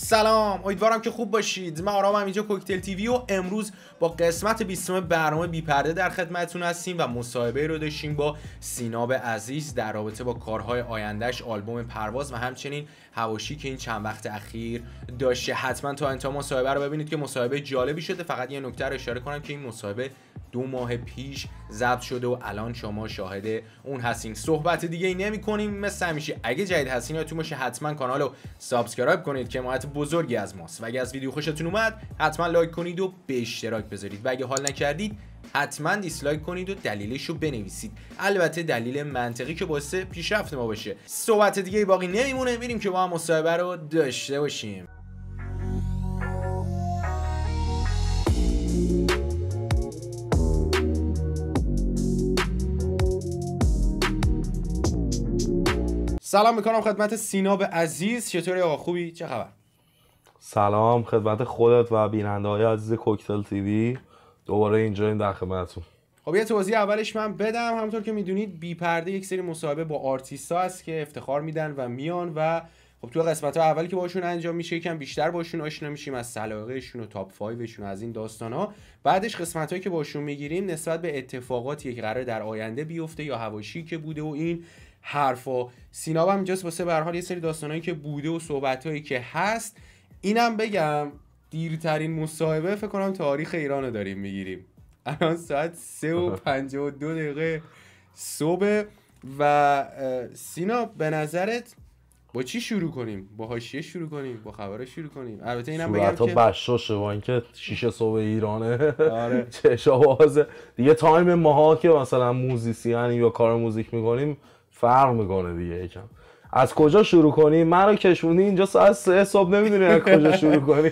سلام امیدوارم که خوب باشید من آرام اینجا کوکتل تیوی و امروز با قسمت 20 برنامه بیپرده در خدمتتون هستیم و مصاحبه رو داشتیم با سیناب عزیز در رابطه با کارهای آیندهش آلبوم پرواز و همچنین هواشی که این چند وقت اخیر داشته حتما تا انتها مصاحبه رو ببینید که مصاحبه جالبی شده فقط یه نکته رو اشاره کنم که این مصاحبه دو ماه پیش ضبط شده و الان شما شاهد اون هستین صحبت دیگه ای نمی کنیم مثل همیشه اگه جدید هستین حتما کانال رو سابسکرایب کنید که ما بزرگی از ماست و اگه از ویدیو خوشتون اومد حتما لایک کنید و به اشتراک بذارید و اگه حال نکردید حتما دیسلایک کنید و دلیلش رو بنویسید البته دلیل منطقی که باعث پیشرفت ما باشه صحبت دیگه باقی نمیمونه میریم که با هم مصاحبه رو داشته باشیم سلام میکنم خدمت سیناب عزیز چطوری آقا خوبی چه خبر سلام خدمت خودت و بیننده های عزیز کوکتل تیوی دوباره اینجا این در خدمتتون خب یه توضیح اولش من بدم همونطور که میدونید بی پرده یک سری مصاحبه با آرتیست ها که افتخار میدن و میان و خب تو قسمت ها اول که باشون انجام میشه یکم بیشتر باشون آشنا میشیم از سلاقهشون و تاپ 5 از این داستان ها بعدش قسمت هایی که باشون میگیریم نسبت به اتفاقاتی که قرار در آینده بیفته یا هواشی که بوده و این حرفا سینا هم اینجاست واسه به حال یه سری داستانایی که بوده و صحبتایی که هست اینم بگم دیرترین مصاحبه فکر کنم تاریخ ایران رو داریم میگیریم الان ساعت 3 و 52 دقیقه صبح و سینا به نظرت با چی شروع کنیم با حاشیه شروع کنیم با خبره شروع کنیم البته اینم بگم که با اینکه شیشه صبح ایرانه آره چشا بازه دیگه تایم ماها که مثلا موزیسیانی یا کار موزیک میکنیم فرق میکنه دیگه یکم از کجا شروع کنی رو کشونی اینجا ساعت سه صبح نمیدونی از کجا شروع کنی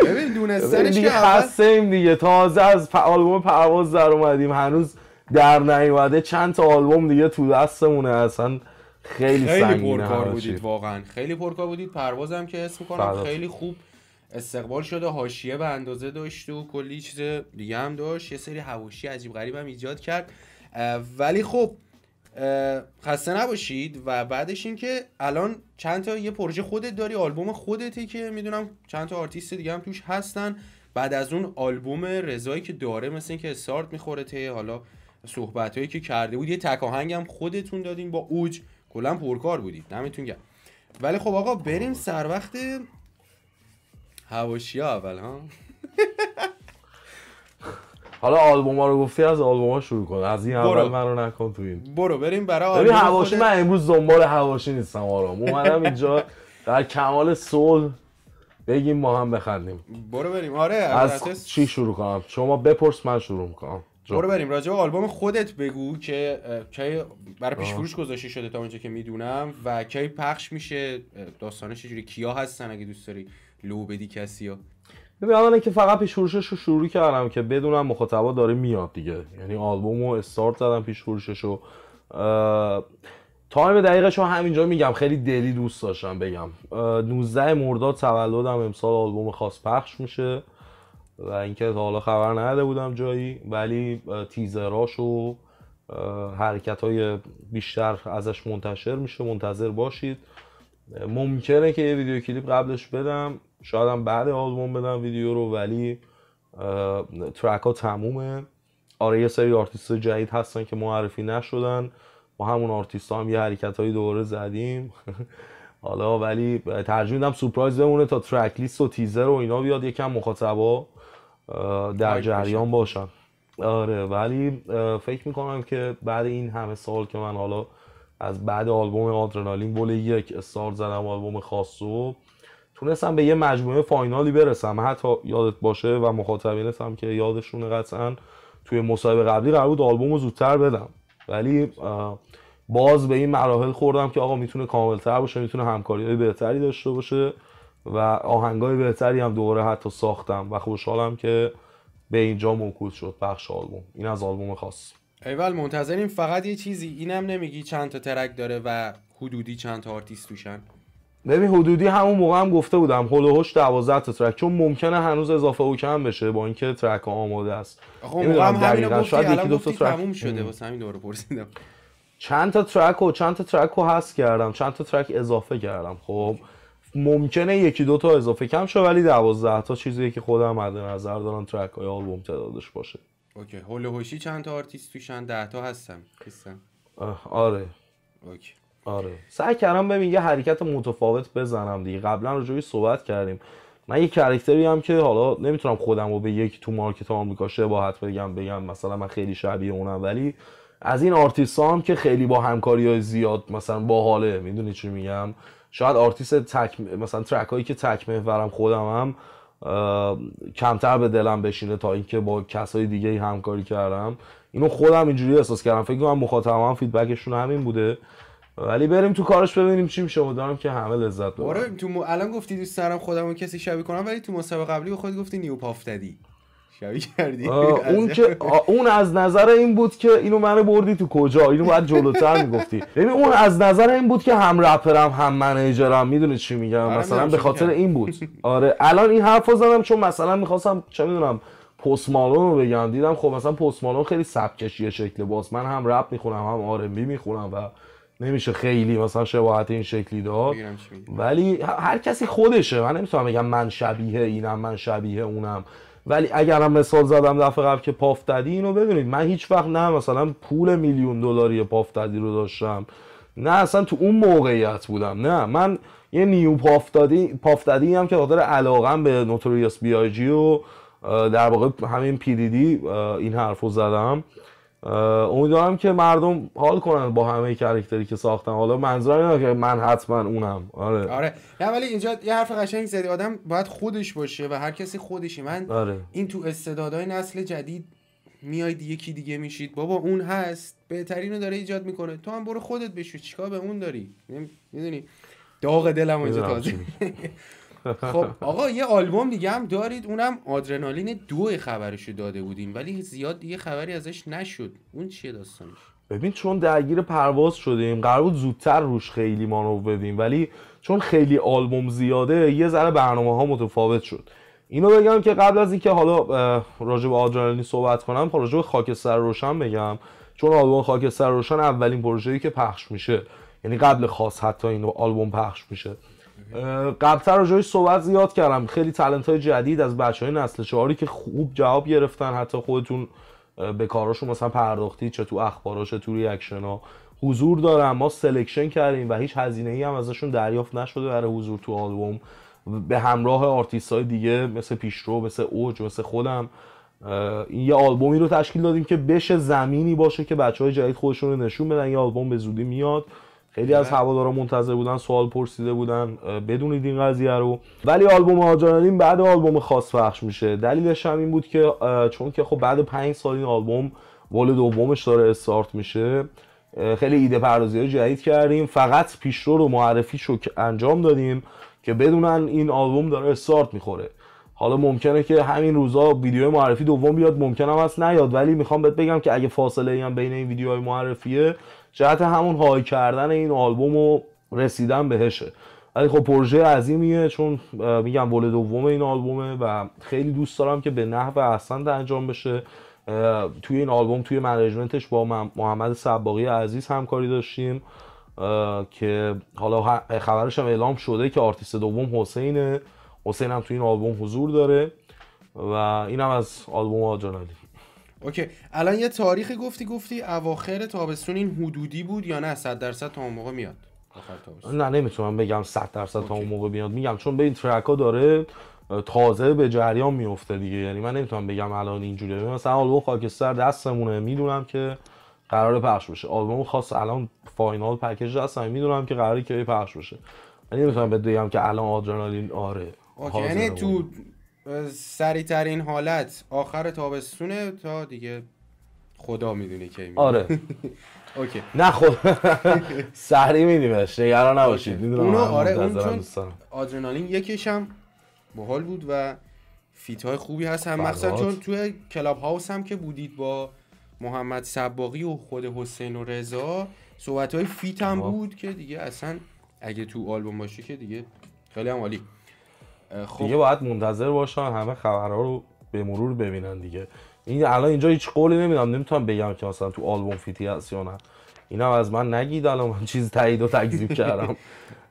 ببین دونستنش دیگه ایم دیگه تازه از آلبوم پرواز در اومدیم هنوز در نیومده چند تا آلبوم دیگه تو دستمونه اصلا خیلی خیلی پرکار بودید واقعا خیلی پرکار بودید پرواز هم که اسم کنم خیلی خوب استقبال شده هاشیه به اندازه داشت و کلی چیز دیگه هم داشت یه سری حواشی عجیب غریب هم ایجاد کرد ولی خب خسته نباشید و بعدش اینکه الان چند تا یه پروژه خودت داری آلبوم خودته که میدونم چند تا آرتیست دیگه هم توش هستن بعد از اون آلبوم رضایی که داره مثل اینکه استارت میخوره ته حالا صحبت هایی که کرده بود یه تکاهنگ هم خودتون دادین با اوج کلا پرکار بودید نمیتون گرم ولی خب آقا بریم سر وقت هواشی اول ها حالا آلبوم ها رو گفتی از آلبوم ها شروع کن از این اول من رو نکن تو این برو بریم برای آلبوم هواشی من امروز دنبال هواشی نیستم آرام اومدم اینجا در کمال صلح بگیم ما هم بخندیم برو بریم آره از چی شروع کنم شما بپرس من شروع میکنم برو بریم راجع آلبوم خودت بگو که کی برای پیش فروش گذاشته شده تا اونجا که میدونم و کی پخش میشه داستانش چجوری کیا هستن اگه دوست داری لو بدی کسی ببین اولا که فقط پیش فروشش رو شروع کردم که بدونم مخاطبا داره میاد دیگه یعنی آلبوم رو استارت زدم پیش فروشش رو تایم دقیقش رو همینجا میگم خیلی دلی دوست داشتم بگم 19 مرداد تولدم امسال آلبوم خاص پخش میشه و اینکه تا حالا خبر نده بودم جایی ولی تیزراش و حرکت های بیشتر ازش منتشر میشه منتظر باشید ممکنه که یه ویدیو کلیپ قبلش بدم شاید هم بعد آلبوم بدم ویدیو رو ولی ترک ها تمومه آره یه سری آرتیست جدید هستن که معرفی نشدن ما همون آرتیست هم یه حرکت های دوره زدیم حالا ولی ترجمه میدم سورپرایز بمونه تا ترک لیست و تیزر و اینا بیاد یکم مخاطبا در جریان باشن آره ولی فکر میکنم که بعد این همه سال که من حالا از بعد آلبوم آدرنالین بول یک استار زدم آلبوم و تونستم به یه مجموعه فاینالی برسم حتی یادت باشه و مخاطبینت هم که یادشون قطعا توی مصاحبه قبلی قرار بود آلبوم رو زودتر بدم ولی باز به این مراحل خوردم که آقا میتونه کاملتر باشه میتونه همکاری های بهتری داشته باشه و آهنگای بهتری هم دوره حتی ساختم و خوشحالم که به اینجا موکول شد بخش آلبوم این از آلبوم خاص ایول منتظریم فقط یه چیزی اینم نمیگی چند تا ترک داره و حدودی چند تا آرتیست توشن ببین حدودی همون موقع هم گفته بودم هلوهوش 12 تا ترک چون ممکنه هنوز اضافه او کم بشه با اینکه ترک آماده است اخو موقع هم همین شاید یکی دو تا ترک تموم شده واسه همین دوره پرسیدم چند تا ترک و چند تا ترک رو هست کردم چند تا ترک اضافه کردم خب ممکنه یکی دو تا اضافه کم شه ولی 12 تا چیزیه که خودم مد نظر دارم ترک های آلبوم تعدادش باشه اوکی هوشی چند تا آرتیست توشن ده تا هستم هستم آره اوکی آره سعی کردم ببین یه حرکت متفاوت بزنم دیگه قبلا جوی صحبت کردیم من یه کرکتری هم که حالا نمیتونم خودم رو به یک تو مارکت آمریکا شباهت بگم بگم مثلا من خیلی شبیه اونم ولی از این آرتیست هم که خیلی با همکاری های زیاد مثلا با حاله میدونی چی میگم شاید آرتیست تک مثلا ترک هایی که تک محورم خودم هم کمتر به دلم بشینه تا اینکه با کسای دیگه همکاری کردم اینو خودم اینجوری احساس کردم فکر کنم مخاطبم هم فیدبکشون همین بوده ولی بریم تو کارش ببینیم چی میشه امیدوارم که همه لذت ببرن آره تو الان گفتی دوست دارم خودمو کسی شبیه کنم ولی تو مسابقه قبلی به خود گفتی نیو پافتدی. شبیه کردی اون که اون از نظر این بود که اینو منو بردی تو کجا اینو باید جلوتر میگفتی ببین یعنی اون از نظر این بود که هم رپرم هم منیجرم میدونه چی میگم آره مثلا به خاطر این بود آره الان این حرفو زدم چون مثلا میخواستم چه میدونم پست رو بگم دیدم خب مثلا پست خیلی سبکشیه شکل باز من هم رپ میخونم هم بی میخونم و نمیشه خیلی مثلا شباهت این شکلی داد ولی هر کسی خودشه من نمیتونم بگم من شبیه اینم من شبیه اونم ولی اگر اگرم مثال زدم دفعه قبل که پافتدی اینو بدونید من هیچ وقت نه مثلا پول میلیون دلاری پافتدی رو داشتم نه اصلا تو اون موقعیت بودم نه من یه نیو پافتدی پافتدی هم که خاطر علاقم به نوتوریوس بی آی جی و در واقع همین پی دی دی این حرفو زدم امیدوارم که مردم حال کنن با همه کرکتری که ساختن حالا منظورم اینه که من حتما اونم آره آره نه ولی اینجا یه حرف قشنگ زدی آدم باید خودش باشه و هر کسی خودشی من آره. این تو استعدادهای نسل جدید میاید یکی دیگه میشید بابا اون هست بهترینو داره ایجاد میکنه تو هم برو خودت بشو چیکار به اون داری میدونی داغ دلم اینجا تازه خب آقا یه آلبوم دیگه هم دارید اونم آدرنالین دو خبرشو داده بودیم ولی زیاد دیگه خبری ازش نشد اون چیه داستانش ببین چون درگیر پرواز شدیم قرار بود زودتر روش خیلی رو بدیم ولی چون خیلی آلبوم زیاده یه ذره برنامه ها متفاوت شد اینو بگم که قبل از اینکه حالا راجع به آدرنالین صحبت کنم خب، راجع به خاکستر روشن بگم چون آلبوم خاکستر روشن اولین پروژه‌ای که پخش میشه یعنی قبل خاص حتی این آلبوم پخش میشه قبلتر جایی صحبت زیاد کردم خیلی تلنت های جدید از بچه های نسل چهاری که خوب جواب گرفتن حتی خودتون به کاراشون مثلا پرداختی چه تو اخبارا چه تو ریاکشن ها حضور دارن ما سلکشن کردیم و هیچ هزینه ای هم ازشون دریافت نشده برای حضور تو آلبوم به همراه آرتیست های دیگه مثل پیشرو مثل اوج مثل خودم این یه آلبومی رو تشکیل دادیم که بشه زمینی باشه که بچه های جدید خودشون نشون بدن یه آلبوم به زودی میاد خیلی از بله. هوادارا منتظر بودن سوال پرسیده بودن بدونید این قضیه رو ولی آلبوم آجانالین بعد آلبوم خاص پخش میشه دلیلش هم این بود که چون که خب بعد پنج سال این آلبوم وال دومش داره استارت میشه خیلی ایده پردازی جدید کردیم فقط پیشرو رو معرفی شو انجام دادیم که بدونن این آلبوم داره استارت میخوره حالا ممکنه که همین روزا ویدیو معرفی دوم بیاد ممکنه هم هست نیاد ولی میخوام بهت بگم که اگه فاصله ای هم بین این ویدیوهای معرفیه جهت همون های کردن این آلبوم و رسیدن بهشه ولی خب پروژه عظیمیه چون میگم ول دوم این آلبومه و خیلی دوست دارم که به نحو احسن انجام بشه توی این آلبوم توی منیجمنتش با محمد سباقی عزیز همکاری داشتیم که حالا خبرش هم اعلام شده که آرتیست دوم حسینه حسین هم توی این آلبوم حضور داره و اینم از آلبوم آجانالی اوکی الان یه تاریخ گفتی گفتی اواخر تابستون این حدودی بود یا نه 100 درصد تا اون موقع میاد نه نمیتونم بگم 100 درصد تا اون موقع میاد میگم چون به این ترک داره تازه به جریان میفته دیگه یعنی من نمیتونم بگم الان اینجوریه مثلا آلبوم خاکستر دستمونه میدونم که قرار پخش بشه آلبوم خاص الان فاینال پکیج هستم میدونم که قراره که پخش بشه من نمیتونم بگم که الان آدرنالین آره یعنی تو سریع ترین حالت آخر تابستونه تا دیگه خدا میدونه کی میدونه آره اوکی نه خب سریع میدیمش نگران نباشید میدونم اونو آره اون چون آدرنالین یکیش هم بحال بود و فیت های خوبی هست هم مخصوصا چون توی کلاب هاوس هم که بودید با محمد سباقی و خود حسین و رضا صحبت های فیت هم خب. بود که دیگه اصلا اگه تو آلبوم باشه که دیگه خیلی هم عالی خب دیگه باید منتظر باشن همه خبرها رو به مرور ببینن دیگه این الان اینجا هیچ قولی نمیدم نمیتونم بگم که مثلا تو آلبوم فیتی هست یا نه اینا از من نگید الان من چیز تایید و تکذیب کردم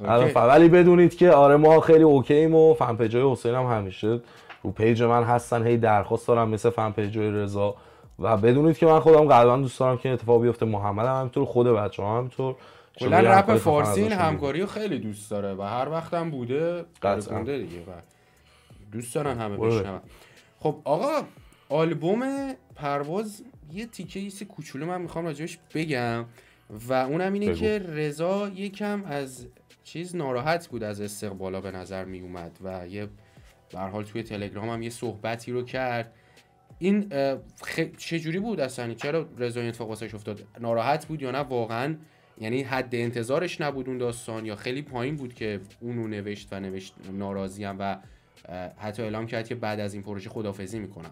الان ولی بدونید که آره ما خیلی اوکی و فن پیجای حسین هم همیشه رو پیج من هستن هی درخواست دارم مثل فن پیجای رضا و بدونید که من خودم قلبا دوست دارم که اتفاق بیفته محمد هم همینطور خود بچه هم همینطور کلا رپ فارسی این همکاری رو خیلی دوست داره و هر وقتم بوده قطعا دیگه و دوست دارن همه بشنون خب آقا آلبوم پرواز یه تیکه ایسی کوچولو من میخوام راجبش بگم و اونم اینه که رضا یکم از چیز ناراحت بود از استقبالا به نظر میومد و یه به حال توی تلگرام هم یه صحبتی رو کرد این خ... چه بود اصلا چرا رضا این اتفاق افتاد ناراحت بود یا نه واقعا یعنی حد انتظارش نبود اون داستان یا خیلی پایین بود که اونو نوشت و نوشت هم و حتی اعلام کرد که بعد از این پروژه خدافزی میکنم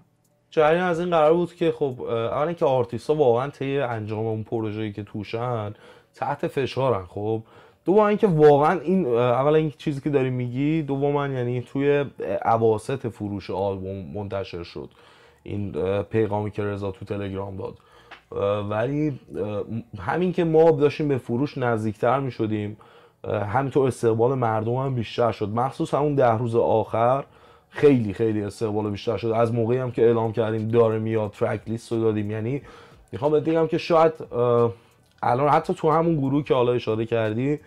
جریان از این قرار بود که خب اولا که آرتیست ها واقعا طی انجام اون پروژه‌ای که توشن تحت فشارن خب دوم اینکه واقعا این اولا این چیزی که داری میگی دوما یعنی توی اواسط فروش آلبوم منتشر شد این پیغامی که رضا تو تلگرام داد ولی همین که ما داشتیم به فروش نزدیکتر می شدیم همینطور استقبال مردم هم بیشتر شد مخصوص همون ده روز آخر خیلی خیلی استقبال بیشتر شد از موقعی هم که اعلام کردیم داره میاد ترک لیست رو دادیم یعنی میخوام بگم که شاید الان حتی تو همون گروه که حالا اشاره کردی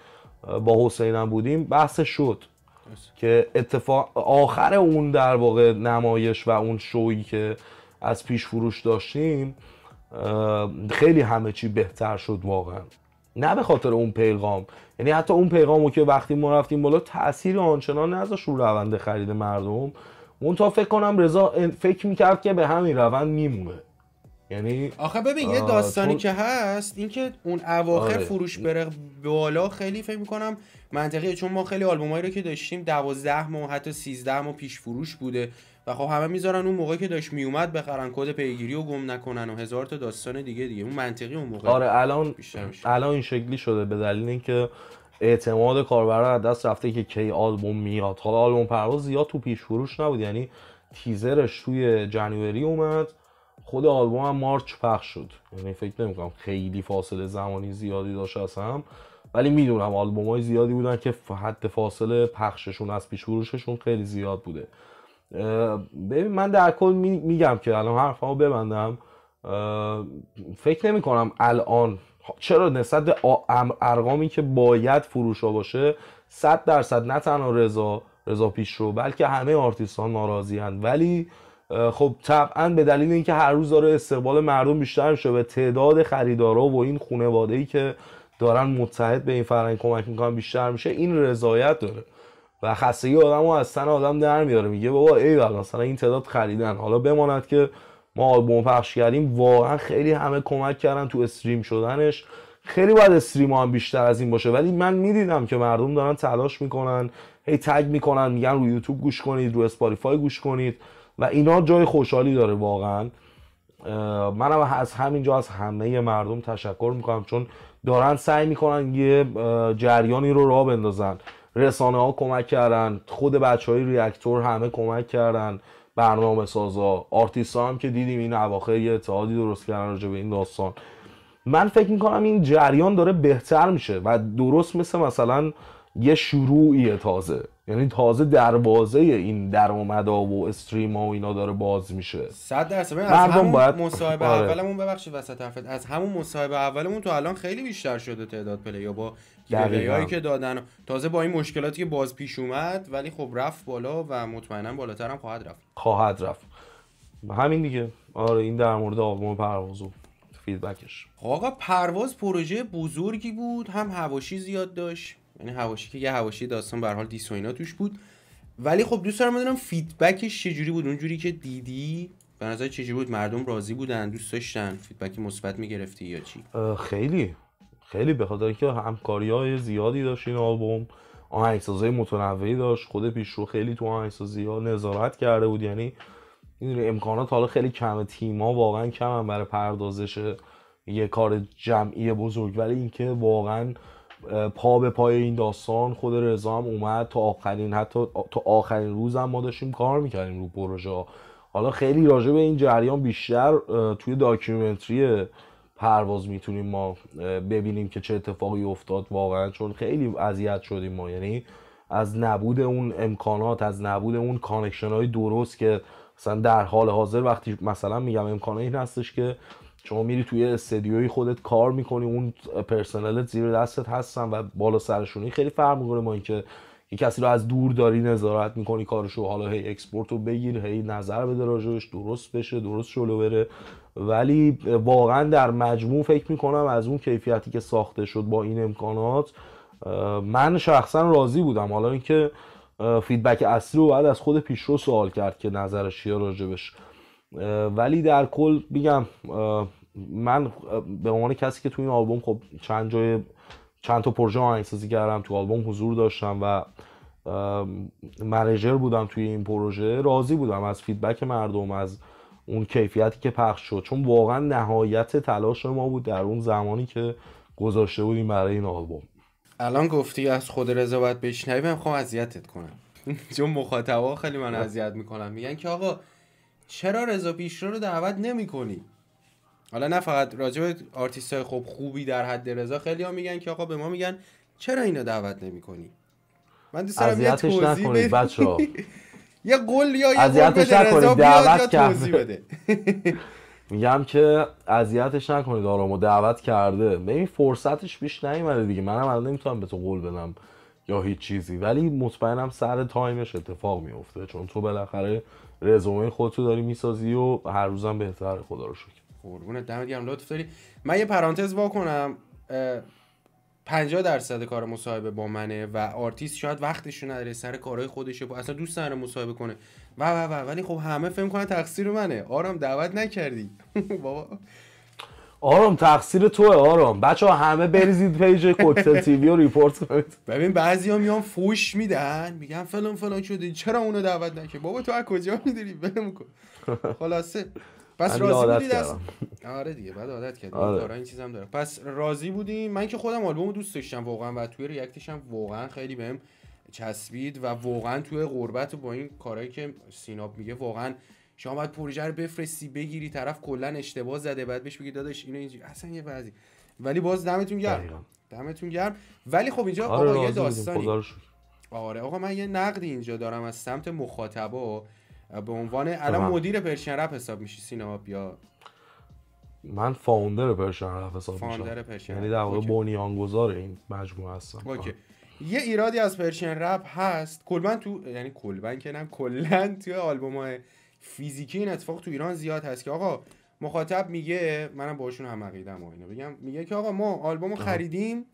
با حسینم بودیم بحث شد که اتفاق آخر اون در واقع نمایش و اون شویی که از پیش فروش داشتیم خیلی همه چی بهتر شد واقعا نه به خاطر اون پیغام یعنی حتی اون پیغام رو که وقتی ما رفتیم بالا تاثیر آنچنان نذاشت رو روند خرید مردم تا فکر کنم رضا فکر میکرد که به همین روند میمونه یعنی آخه ببین یه داستانی که هست اینکه اون اواخر آره. فروش بره بالا خیلی فکر میکنم منطقیه چون ما خیلی آلبومایی رو که داشتیم 12 ماه حتی 13 ماه پیش فروش بوده و خب همه میذارن اون موقع که داشت میومد بخرن کد پیگیری و گم نکنن و هزار تا داستان دیگه دیگه اون منطقی اون موقع آره الان الان این شکلی شده به دلیل اینکه اعتماد کاربران از دست رفته که کی آلبوم میاد حالا آلبوم پرواز زیاد تو پیش فروش نبود یعنی تیزرش توی جنوری اومد خود آلبوم هم مارچ پخش شد یعنی فکر نمیکنم خیلی فاصله زمانی زیادی داشت هم ولی میدونم آلبوم های زیادی بودن که حد فاصله پخششون از پیش فروششون خیلی زیاد بوده ببین من در کل میگم که الان حرفمو ببندم فکر نمی کنم الان چرا نسبت به ارقامی که باید فروشا باشه صد درصد نه تنها رضا رضا پیش رو بلکه همه آرتیستان ناراضی هن. ولی خب طبعا به دلیل اینکه هر روز داره استقبال مردم بیشتر میشه به تعداد خریدارا و این خانواده ای که دارن متحد به این فرنگ کمک میکنن بیشتر میشه این رضایت داره و خستگی آدم رو از آدم در میاره میگه بابا ای بابا مثلا این تعداد خریدن حالا بماند که ما آلبوم پخش کردیم واقعا خیلی همه کمک کردن تو استریم شدنش خیلی باید استریم هم بیشتر از این باشه ولی من میدیدم که مردم دارن تلاش میکنن هی تگ میکنن میگن رو یوتیوب گوش کنید رو اسپاتیفای گوش کنید و اینا جای خوشحالی داره واقعا منم از همینجا از همه مردم تشکر میکنم چون دارن سعی میکنن یه جریانی رو راه بندازن رسانه ها کمک کردن خود بچه های ریاکتور همه کمک کردن برنامه سازا آرتیست ها هم که دیدیم این اواخر یه اتحادی درست کردن راجع به این داستان من فکر کنم این جریان داره بهتر میشه و درست مثل مثلا یه شروعیه تازه یعنی تازه دروازه این درآمدا و استریم ها و اینا داره باز میشه 100 درصد از همون باید... مصاحبه آره. اولمون ببخشید وسط حرفت از همون مصاحبه اولمون تو الان خیلی بیشتر شده تعداد پلی. یا با که دادن تازه با این مشکلاتی که باز پیش اومد ولی خب رفت بالا و مطمئنا بالاتر هم خواهد رفت خواهد رفت همین دیگه آره این در مورد آقا پرواز و فیدبکش خب آقا پرواز پروژه بزرگی بود هم هواشی زیاد داشت یعنی هواشی که یه هواشی داستان به حال دیسوینا توش بود ولی خب دوست دارم بدونم فیدبکش چجوری بود اونجوری که دیدی به نظر چجوری بود مردم راضی بودن دوست داشتن فیدبک مثبت میگرفتی یا چی خیلی خیلی به خاطر اینکه همکاری های زیادی داشت این آلبوم آهنگسازی متنوعی داشت خود رو خیلی تو آهنگسازی ها نظارت کرده بود یعنی این امکانات حالا خیلی کمه تیما واقعا کمن برای پردازش یه کار جمعی بزرگ ولی اینکه واقعا پا به پای این داستان خود رضا هم اومد تا آخرین حتی تا آخرین روز هم ما داشتیم کار میکردیم رو پروژه حالا خیلی راجع به این جریان بیشتر توی داکیومنتری پرواز میتونیم ما ببینیم که چه اتفاقی افتاد واقعا چون خیلی اذیت شدیم ما یعنی از نبود اون امکانات از نبود اون کانکشن های درست که مثلا در حال حاضر وقتی مثلا میگم امکانه این هستش که شما میری توی استدیوی خودت کار میکنی اون پرسنلت زیر دستت هستن و بالا سرشونی خیلی فرق میکنه ما اینکه یه کسی رو از دور داری نظارت میکنی کارشو حالا هی اکسپورت رو بگیر هی نظر بده راجبش درست بشه درست شلو بره ولی واقعا در مجموع فکر میکنم از اون کیفیتی که ساخته شد با این امکانات من شخصا راضی بودم حالا اینکه فیدبک اصلی رو بعد از خود پیشرو سوال کرد که نظرش چیه راجبش ولی در کل میگم من به عنوان کسی که تو این آلبوم خب چند جای چند تا پروژه آهنگسازی کردم تو آلبوم حضور داشتم و منیجر بودم توی این پروژه راضی بودم از فیدبک مردم از اون کیفیتی که پخش شد چون واقعا نهایت تلاش ما بود در اون زمانی که گذاشته بودیم برای این آلبوم الان گفتی از خود رضا باید بشنوی من خواهم اذیتت کنم چون مخاطبا خیلی من اذیت میکنم میگن که آقا چرا رضا پیشرو رو دعوت نمیکنی حالا نه فقط راجع به آرتیست های خوب خوبی در حد رضا خیلی ها میگن که آقا به ما میگن چرا اینو دعوت نمیکنی من دوست دارم یه توضیح بچه‌ها یه گل یا یه اذیتش نکنید دعوت میگم که اذیتش نکنید آرامو دعوت کرده ببین فرصتش پیش نیومده دیگه منم الان نمیتونم به تو قول بدم یا هیچ چیزی ولی مطمئنم سر تایمش اتفاق میفته چون تو بالاخره رزومه خودتو داری میسازی و هر روزم بهتر خدا رو شکر قربونت دمت گرم لطف داری من یه پرانتز واکنم 50 درصد کار مصاحبه با منه و آرتیست شاید وقتش نداره سر کارهای خودشه با اصلا دوست رو مصاحبه کنه و و و ولی خب همه فهم کنن تقصیر منه آرام دعوت نکردی بابا آرام تقصیر توه آرام بچه ها همه بریزید پیج کوکتل تیوی و ریپورت کنید ببین بعضی ها میان فوش میدن میگن فلان فلان شده چرا اونو دعوت نکرد بابا تو از کجا میداری بله کن خلاصه پس راضی بودی دست آره دیگه بعد عادت کردم آره. این چیزم داره پس راضی بودی من که خودم آلبومو دوست داشتم واقعا و توی ریاکتش هم واقعا خیلی بهم چسبید و واقعا توی قربت با این کارایی که سیناب میگه واقعا شما باید پروژه رو بفرستی بگیری طرف کلا اشتباه زده بعد بهش بگی داداش اینو اینجوری اصلا یه بعضی ولی باز دمتون گرم دمتون گرم ولی خب اینجا آره آقا یه داستانی آره آقا من یه نقدی اینجا دارم از سمت مخاطبا به عنوان الان مدیر پرشن رپ حساب میشی سیناب یا من فاوندر پرشن رپ حساب فاوندر پرشن یعنی در واقع بنیانگذار این مجموعه هستم اوکی. یه ایرادی از پرشن رپ هست کلا تو یعنی کلا که نه کلا تو آلبوم فیزیکی این اتفاق تو ایران زیاد هست که آقا مخاطب میگه منم باشون هم عقیدم و اینو بگم میگه که آقا ما آلبومو خریدیم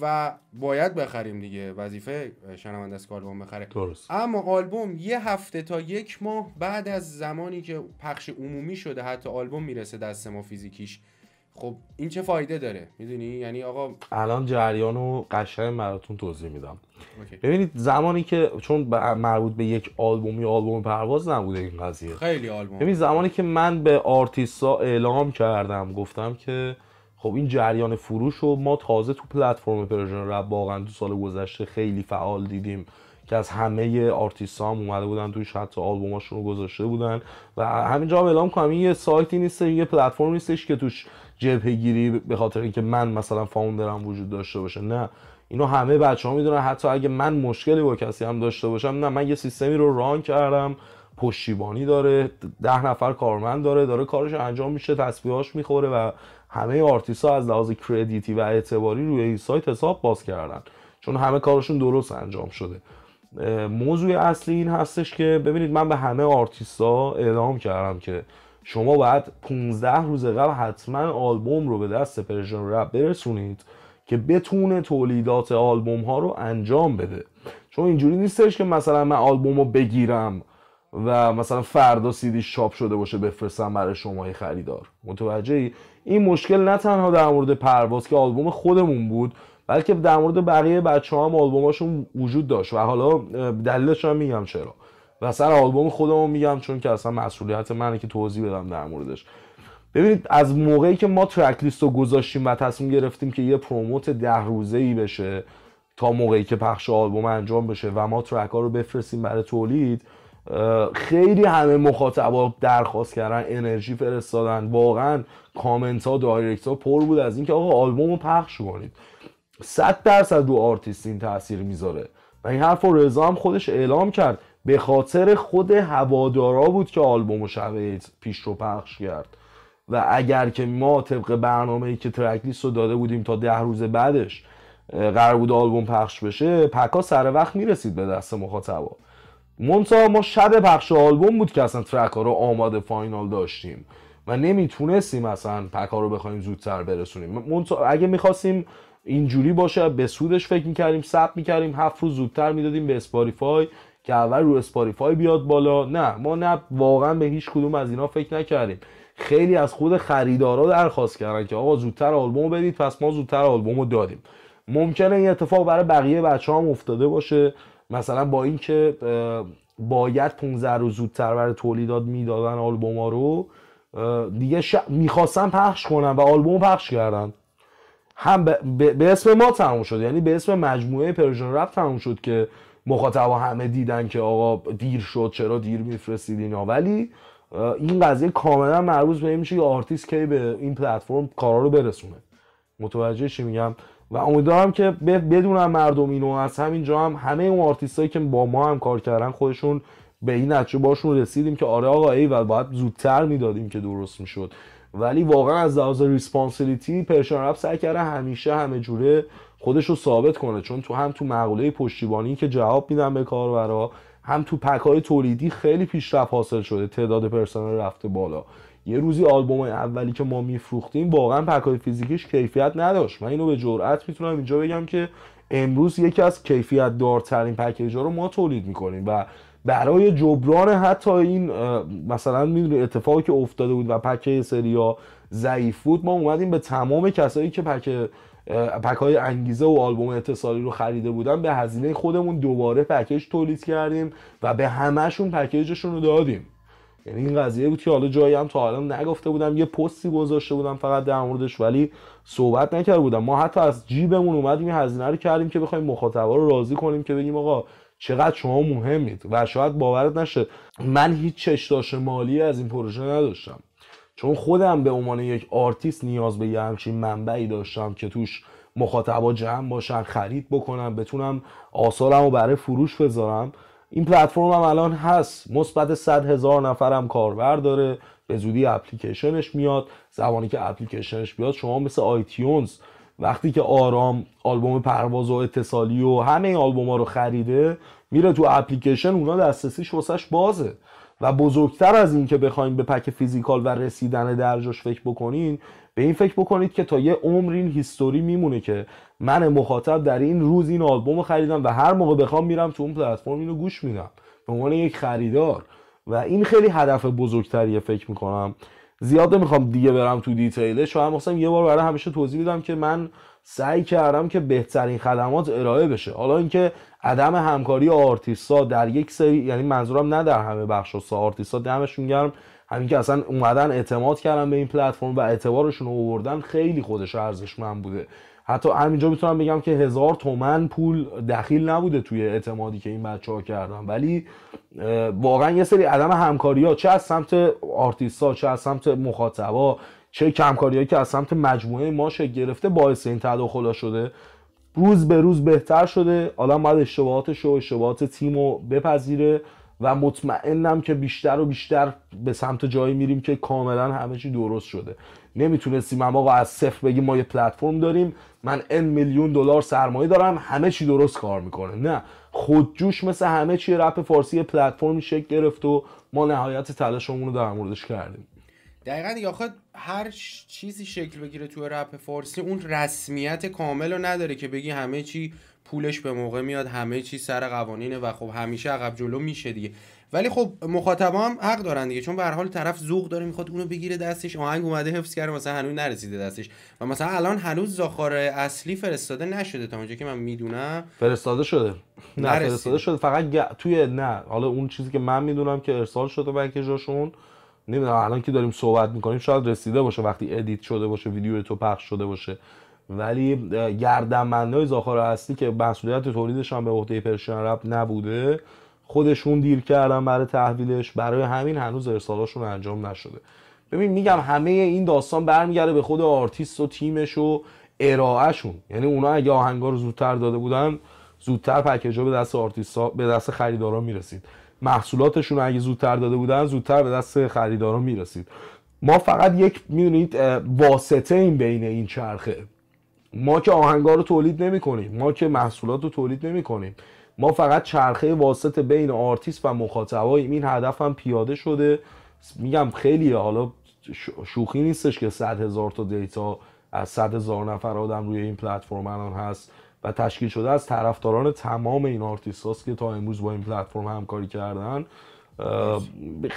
و باید بخریم دیگه وظیفه شنونده است که آلبوم بخره درست. اما آلبوم یه هفته تا یک ماه بعد از زمانی که پخش عمومی شده حتی آلبوم میرسه دست ما فیزیکیش خب این چه فایده داره میدونی یعنی آقا الان جریان و قشنگ براتون توضیح میدم ببینید زمانی که چون مربوط به یک آلبومی آلبوم پرواز نبوده این قضیه خیلی آلبوم ببین زمانی که من به آرتیستا اعلام کردم گفتم که خب این جریان فروش رو ما تازه تو پلتفرم پرژن رب واقعا تو سال گذشته خیلی فعال دیدیم که از همه آرتیست هم اومده بودن توش حتی آلبوم رو گذاشته بودن و همینجا هم اعلام کنم این یه سایتی نیست یه پلتفرم نیستش که توش جبهه گیری به خاطر اینکه من مثلا فاوندرم وجود داشته باشه نه اینو همه بچه ها میدونن حتی اگه من مشکلی با کسی هم داشته باشم نه من یه سیستمی رو ران کردم پشتیبانی داره ده نفر کارمند داره داره کارش انجام میشه تصویهاش میخوره و همه ها از لحاظ کردیتی و اعتباری روی این سایت حساب باز کردن چون همه کارشون درست انجام شده موضوع اصلی این هستش که ببینید من به همه ها اعلام کردم که شما باید 15 روز قبل حتما آلبوم رو به دست پرژن رپ برسونید که بتونه تولیدات آلبوم ها رو انجام بده چون اینجوری نیستش که مثلا من آلبوم رو بگیرم و مثلا فردا سیدی شاپ شده باشه بفرستم برای شما خریدار متوجه این مشکل نه تنها در مورد پرواز که آلبوم خودمون بود بلکه در مورد بقیه بچه ها هم آلبوماشون وجود داشت و حالا دلیلش هم میگم چرا و سر آلبوم خودمون میگم چون که اصلا مسئولیت منه که توضیح بدم در موردش ببینید از موقعی که ما ترک لیست رو گذاشتیم و تصمیم گرفتیم که یه پروموت ده روزه ای بشه تا موقعی که پخش آلبوم انجام بشه و ما ترک ها رو بفرستیم برای تولید خیلی همه مخاطبا درخواست کردن انرژی فرستادن واقعا کامنت ها دایرکت ها پر بود از اینکه آقا آلبوم رو پخش کنید 100 درصد رو آرتیست این تاثیر میذاره و این حرف رو رضا هم خودش اعلام کرد به خاطر خود هوادارا بود که آلبوم و شب پیش رو پخش کرد و اگر که ما طبق برنامه ای که ترکلیست رو داده بودیم تا ده روز بعدش قرار بود آلبوم پخش بشه پکا سر وقت میرسید به دست مخاطبا مونتا ما شب پخش آلبوم بود که اصلا ترک ها رو آماده فاینال داشتیم و نمیتونستیم اصلا پک ها رو بخوایم زودتر برسونیم مونتا اگه میخواستیم اینجوری باشه به سودش فکر میکردیم ثبت میکردیم هفت روز زودتر میدادیم به اسپاریفای که اول رو اسپاریفای بیاد بالا نه ما نه واقعا به هیچ کدوم از اینا فکر نکردیم خیلی از خود خریدارا درخواست کردن که آقا زودتر آلبوم بدید پس ما زودتر آلبوم دادیم ممکنه این اتفاق برای بقیه بچه هم افتاده باشه مثلا با اینکه باید 15 روز زودتر برای تولیدات میدادن ها رو دیگه ش... میخواستن پخش کنن و آلبوم پخش کردن هم به, اسم ما تموم شد یعنی به اسم مجموعه پرژن رفت تموم شد که مخاطبا همه دیدن که آقا دیر شد چرا دیر میفرستید اینا ولی این قضیه کاملا مربوط به این میشه که آرتیست کی به این پلتفرم کارا رو برسونه متوجه چی میگم و امیدوارم که بدونم مردم اینو از همین جا هم همه اون هایی که با ما هم کار کردن خودشون به این نتیجه باشون رسیدیم که آره آقا ای و باید زودتر میدادیم که درست میشد ولی واقعا از لحاظ ریسپانسیلیتی پرشان رب سعی کرده همیشه همه جوره خودش رو ثابت کنه چون تو هم تو مقوله پشتیبانی که جواب میدن به کاربرا هم تو پک های تولیدی خیلی پیشرفت حاصل شده تعداد پرسنل رفته بالا یه روزی آلبوم اولی که ما میفروختیم واقعا پکای فیزیکیش کیفیت نداشت من اینو به جرئت میتونم اینجا بگم که امروز یکی از کیفیت دارترین پکیج ها رو ما تولید میکنیم و برای جبران حتی این مثلا میدونی اتفاقی که افتاده بود و پکه سریا ضعیف بود ما اومدیم به تمام کسایی که پک پکای انگیزه و آلبوم اتصالی رو خریده بودن به هزینه خودمون دوباره پکیج تولید کردیم و به همهشون پکیجشون رو دادیم یعنی این قضیه بود که حالا جایی هم تا حالا نگفته بودم یه پستی گذاشته بودم فقط در موردش ولی صحبت نکرده بودم ما حتی از جیبمون اومدیم این هزینه رو کردیم که بخوایم مخاطبا رو راضی کنیم که بگیم آقا چقدر شما مهمید و شاید باورت نشه من هیچ چشداش مالی از این پروژه نداشتم چون خودم به عنوان یک آرتیست نیاز به یه همچین منبعی داشتم که توش مخاطبا جمع باشن خرید بکنم بتونم آثارم رو برای فروش بذارم این پلتفرم هم الان هست مثبت 100 هزار هم کاربر داره به زودی اپلیکیشنش میاد زمانی که اپلیکیشنش بیاد شما مثل آیتیونز وقتی که آرام آلبوم پرواز و اتصالی و همه این آلبوم ها رو خریده میره تو اپلیکیشن اونا دسترسیش واسش بازه و بزرگتر از این که بخوایم به پک فیزیکال و رسیدن درجاش فکر بکنین به این فکر بکنید که تا یه عمر این هیستوری میمونه که من مخاطب در این روز این آلبوم رو خریدم و هر موقع بخوام میرم تو اون پلتفرم اینو گوش میدم به عنوان یک خریدار و این خیلی هدف بزرگتریه فکر میکنم زیاد نمیخوام دیگه برم تو دیتیله شاید هم مثلا یه بار برای همیشه توضیح میدم که من سعی کردم که بهترین خدمات ارائه بشه حالا اینکه عدم همکاری آرتیستا در یک سری یعنی منظورم نه در همه بخش و آرتیستا دمشون گرم همین که اصلا اومدن اعتماد کردن به این پلتفرم و اعتبارشون رو آوردن خیلی خودش ارزشمند بوده حتی همینجا میتونم بگم که هزار تومن پول دخیل نبوده توی اعتمادی که این بچه ها کردن ولی واقعا یه سری عدم همکاری ها چه از سمت آرتیست ها چه از سمت مخاطبا چه کمکاری که از سمت مجموعه ما شکل گرفته باعث این تداخل شده روز به روز بهتر شده آدم باید اشتباهاتش و اشتباهات تیم رو بپذیره و مطمئنم که بیشتر و بیشتر به سمت جایی میریم که کاملا همه چی درست شده نمیتونستیم اما از صفر بگیم ما یه پلتفرم داریم من ان میلیون دلار سرمایه دارم همه چی درست کار میکنه نه خودجوش مثل همه چی رپ فارسی پلتفرم شکل گرفت و ما نهایت تلاشمون رو در موردش کردیم دقیقا یا خود هر چیزی شکل بگیره توی رپ فارسی اون رسمیت کامل رو نداره که بگی همه چی پولش به موقع میاد همه چی سر قوانینه و خب همیشه عقب جلو میشه دیگه ولی خب مخاطبا هم حق دارن دیگه چون به هر حال طرف ذوق داره میخواد اونو بگیره دستش آهنگ اومده حفظ کرده مثلا هنوز نرسیده دستش و مثلا الان هنوز زاخار اصلی فرستاده نشده تا اونجا که من میدونم فرستاده شده نه نرسید. فرستاده شده فقط گ... توی نه حالا اون چیزی که من میدونم که ارسال شده جاشون نمیدونم الان که داریم صحبت میکنیم شاید رسیده باشه وقتی ادیت شده باشه ویدیو تو پخش شده باشه ولی های زاخار هستی که مسئولیت تولیدش هم به عهده پرشن رب نبوده خودشون دیر کردن برای تحویلش برای همین هنوز ارسالاشون انجام نشده ببین میگم همه این داستان برمیگرده به خود آرتیست و تیمش و ارائهشون یعنی اونا اگه آهنگا رو زودتر داده بودن زودتر پکیجا به دست آرتیستا به دست خریدارا میرسید محصولاتشون اگه زودتر داده بودن زودتر به دست خریدارا میرسید ما فقط یک میدونید واسطه این بین این چرخه ما که آهنگا رو تولید نمی کنیم ما که محصولات رو تولید نمی کنیم ما فقط چرخه واسط بین آرتیست و مخاطباییم این هدف هم پیاده شده میگم خیلیه حالا شوخی نیستش که صد هزار تا دیتا از صد هزار نفر آدم روی این پلتفرم الان هست و تشکیل شده از طرفداران تمام این آرتیست هاست که تا امروز با این پلتفرم همکاری کردن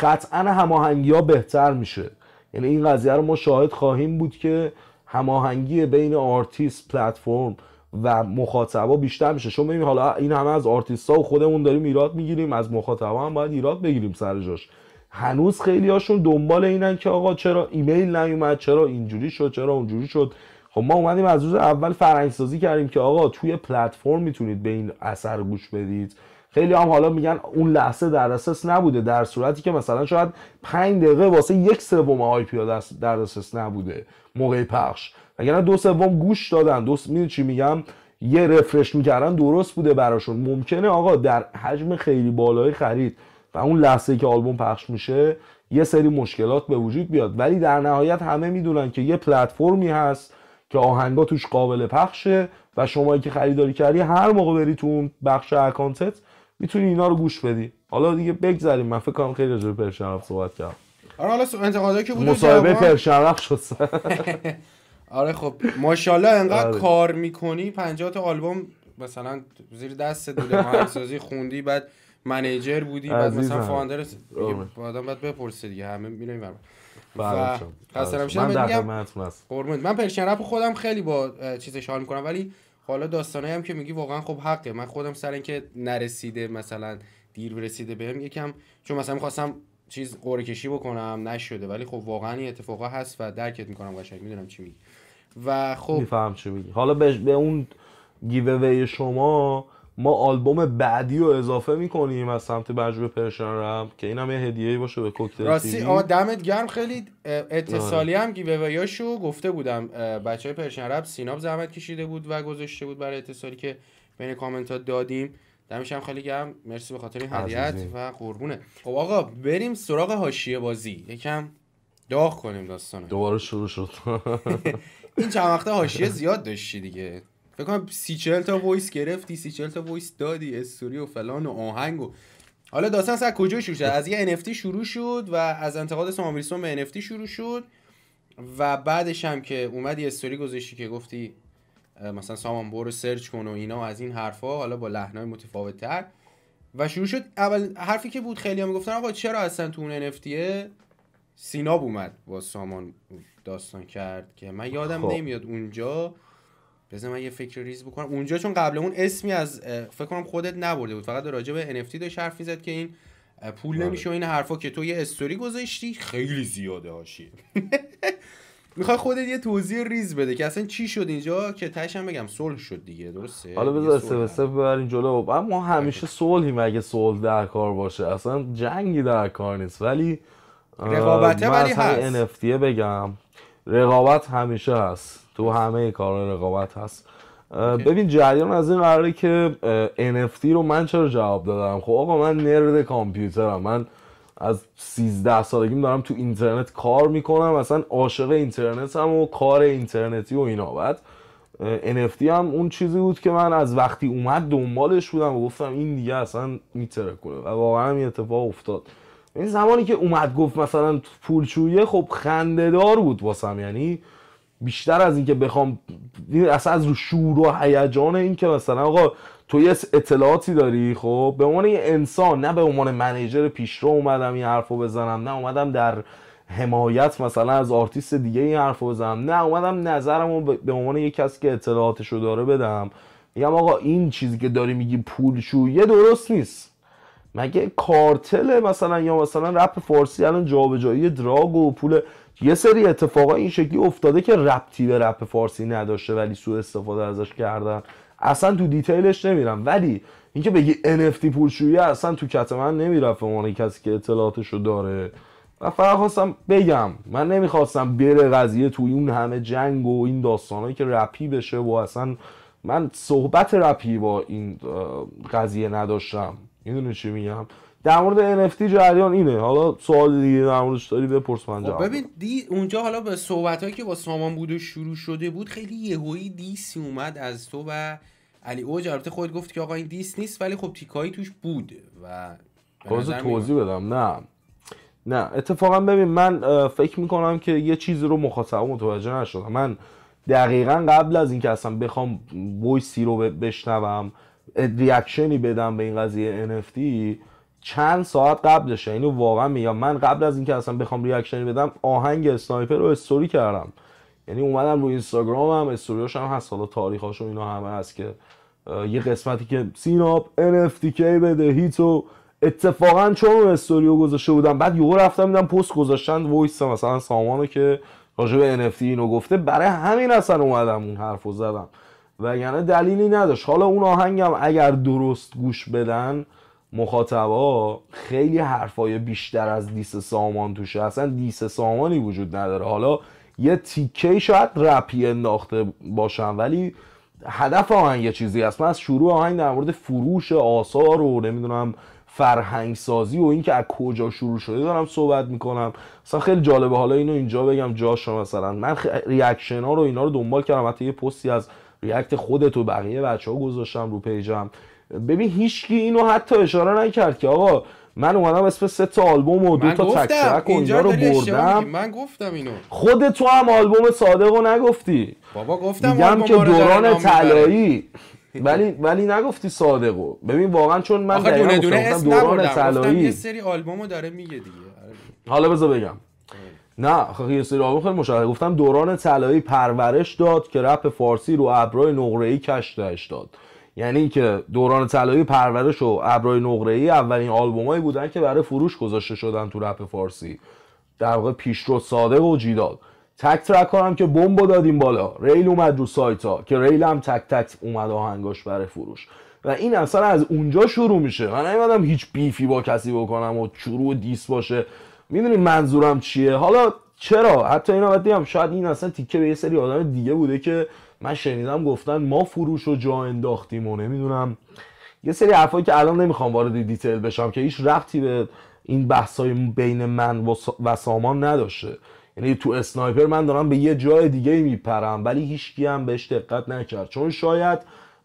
قطعا هماهنگی ها بهتر میشه یعنی این قضیه رو ما شاهد خواهیم بود که هماهنگی بین آرتیست پلتفرم و مخاطبا بیشتر میشه شما ببینید حالا این همه از آرتیستا و خودمون داریم ایراد میگیریم از مخاطبا هم باید ایراد بگیریم سر جاش هنوز خیلی هاشون دنبال اینن که آقا چرا ایمیل نیومد چرا اینجوری شد چرا اونجوری شد خب ما اومدیم از روز اول فرنگسازی کردیم که آقا توی پلتفرم میتونید به این اثر گوش بدید خیلی هم حالا میگن اون لحظه در اساس نبوده در صورتی که مثلا شاید 5 دقیقه واسه یک سوم آی پی در دسترس نبوده موقع پخش اگر دو سوم گوش دادن دو س... چی میگم یه رفرش میکردن درست بوده براشون ممکنه آقا در حجم خیلی بالای خرید و اون لحظه که آلبوم پخش میشه یه سری مشکلات به وجود بیاد ولی در نهایت همه میدونن که یه پلتفرمی هست که آهنگا توش قابل پخشه و شمایی که خریداری کردی هر موقع بری تو اون بخش اکانتت میتونی اینا رو گوش بدی حالا دیگه بگذریم من فکر کنم خیلی راجع به صحبت کردم آره حالا انتقادایی که بود مصاحبه پرشرف شد آره خب ماشاءالله انقدر آره. کار میکنی 50 تا آلبوم مثلا زیر دست دوله مهندسازی خوندی بعد منیجر بودی بعد مثلا فاندر آره. آدم بعد بپرسه دیگه همه میرن برم بله، و خسته نمیشه بله. من قربون من پرشن رپ خودم خیلی با چیزش حال میکنم ولی حالا داستانه هم که میگی واقعا خب حقه من خودم سر اینکه نرسیده مثلا دیر رسیده بهم یکم چون مثلا میخواستم چیز قرعه کشی بکنم نشده ولی خب واقعا این اتفاقا هست و درکت میکنم قشنگ میدونم چی میگی و خب میفهم چی میگی حالا به, اون اون وی شما ما آلبوم بعدی رو اضافه میکنیم از سمت به پرشن رم که این یه هدیه باشه به کوکتل راستی آ دمت گرم خیلی اتصالی آره. هم یاشو گفته بودم بچه های پرشن رم سیناب زحمت کشیده بود و گذاشته بود برای اتصالی که بین کامنت دادیم دمش هم خیلی گرم مرسی به خاطر این هدیت و قربونه خب آقا بریم سراغ حاشیه بازی یکم داغ کنیم دوستان. دوباره شروع شد این چند وقته حاشیه زیاد داشتی دیگه فکر کنم سی چهل تا وایس گرفتی سی چهل تا وایس دادی استوری و فلان و آهنگ و حالا داستان از کجا شروع شد از یه NFT شروع شد و از انتقاد سامویلسون به NFT شروع شد و بعدش هم که اومدی استوری گذاشتی که گفتی مثلا سامان برو سرچ کن و اینا و از این حرفها حالا با لحنای متفاوت تر و شروع شد اول حرفی که بود خیلی هم گفتن آقا چرا اصلا تو اون سیناب اومد با سامان داستان کرد که من یادم خب. نمیاد اونجا بذار من یه فکر ریز بکنم اونجا چون قبل اون اسمی از فکر کنم خودت نبرده بود فقط راجع به NFT داشت حرف میزد که این پول بله. نمیشه و این حرفا که تو یه استوری گذاشتی خیلی زیاده هاشی میخوای خودت یه توضیح ریز بده که اصلا چی شد اینجا که تشم بگم صلح شد دیگه درسته حالا بذار سه ببرین جلو اما همیشه بله. صلحی مگه صلح در کار باشه اصلا جنگی در کار نیست ولی رقابت ولی هست بگم رقابت همیشه هست تو همه کار رقابت هست ببین جریان از این قراره که NFT رو من چرا جواب دادم خب آقا من نرد کامپیوترم من از 13 سالگیم دارم تو اینترنت کار میکنم اصلا عاشق هم و کار اینترنتی و اینا بعد NFT هم اون چیزی بود که من از وقتی اومد دنبالش بودم و گفتم این دیگه اصلا کنه و واقعا این اتفاق افتاد این یعنی زمانی که اومد گفت مثلا پولچویه خب دار بود واسم یعنی بیشتر از اینکه بخوام اصلا از رو شور و هیجان این که مثلا آقا تو یه اطلاعاتی داری خب به عنوان یه انسان نه به عنوان منیجر پیشرو اومدم این حرفو بزنم نه اومدم در حمایت مثلا از آرتیست دیگه این حرفو بزنم نه اومدم نظرمو به عنوان یه کسی که اطلاعاتشو داره بدم میگم آقا این چیزی که داری میگی پول یه درست نیست مگه کارتل مثلا یا مثلا رپ فارسی الان جابجایی دراگ و پول یه سری اتفاقا این شکلی افتاده که ربطی به رپ فارسی نداشته ولی سوء استفاده ازش کردن اصلا تو دیتیلش نمیرم ولی اینکه بگی NFT پولشویی اصلا تو کت من نمیرفه اون کسی که اطلاعاتشو داره و فقط خواستم بگم من نمیخواستم بره قضیه توی اون همه جنگ و این داستانهایی که رپی بشه و اصلا من صحبت رپی با این قضیه نداشتم میدونی چی میگم در مورد NFT جریان اینه حالا سوال دیگه در موردش داری بپرس من خب جواب ببین دی اونجا حالا به هایی که با سامان بود و شروع شده بود خیلی یهویی دیسی اومد از تو و علی اوج البته خود گفت که آقا این دیس نیست ولی خب تیکایی توش بود و باز خب توضیح بدم نه نه اتفاقا ببین من فکر میکنم که یه چیزی رو مخاطب متوجه نشدم من دقیقا قبل از اینکه اصلا بخوام وایسی رو بشنوم ریاکشنی بدم به این قضیه NFT چند ساعت قبلشه اینو یعنی واقعا میگم من قبل از اینکه اصلا بخوام ریاکشنی بدم آهنگ اسنایپر رو استوری کردم یعنی اومدم رو اینستاگرام هم استوریاش هم هست حالا تاریخاش اینا همه هست که یه قسمتی که سیناب کی بده هیتو اتفاقا چون استوریو گذاشته بودم بعد یهو رفتم دیدم پست گذاشتن وایس مثلا سامانو که راجع به NFT اینو گفته برای همین اصلا اومدم اون حرفو زدم و یعنی دلیلی نداشت حالا اون آهنگ هم اگر درست گوش بدن مخاطبا خیلی حرفای بیشتر از دیس سامان توشه اصلا دیس سامانی وجود نداره حالا یه تیکه شاید رپی انداخته باشن ولی هدف آهنگ یه چیزی است من از شروع آهنگ در مورد فروش آثار و نمیدونم فرهنگ سازی و اینکه از کجا شروع شده دارم صحبت میکنم اصلا خیلی جالبه حالا اینو اینجا بگم جاشو مثلا من ریاکشن ها رو اینا رو دنبال کردم حتی یه پستی از ریاکت خودت و بقیه بچه ها گذاشتم رو پیجم ببین هیچکی اینو حتی اشاره نکرد که آقا من اومدم اسم سه تا آلبوم و دو تا تک رو بردم من گفتم اینو خود تو هم آلبوم صادق رو نگفتی بابا گفتم میگم که دوران طلایی ولی ولی نگفتی صادقو ببین واقعا چون من دقیقا دوران طلایی یه سری رو داره میگه دیگه حالا بذار بگم نه خیلی خیلی مشاهده گفتم دوران طلایی پرورش داد که رپ فارسی رو ابرای نقره ای کشتش داد یعنی که دوران طلایی پرورش و ابرای نقره ای اولین آلبومایی بودن که برای فروش گذاشته شدن تو رپ فارسی در واقع پیشرو صادق و جیداد تک ترک هم که بمب دادیم بالا ریل اومد رو سایت ها که ریل هم تک تک اومد آهنگاش برای فروش و این اصلا از اونجا شروع میشه من نمیدونم هیچ بیفی با کسی بکنم و شروع دیس باشه میدونید منظورم چیه حالا چرا حتی اینا باید هم شاید این اصلا تیکه به یه سری آدم دیگه بوده که من شنیدم گفتن ما فروش رو جا انداختیم و نمیدونم یه سری حرفایی که الان نمیخوام وارد دیتیل بشم که هیچ رفتی به این بحثای بین من و سامان نداشته یعنی تو اسنایپر من دارم به یه جای دیگه میپرم ولی هیچ هم بهش دقت نکرد چون شاید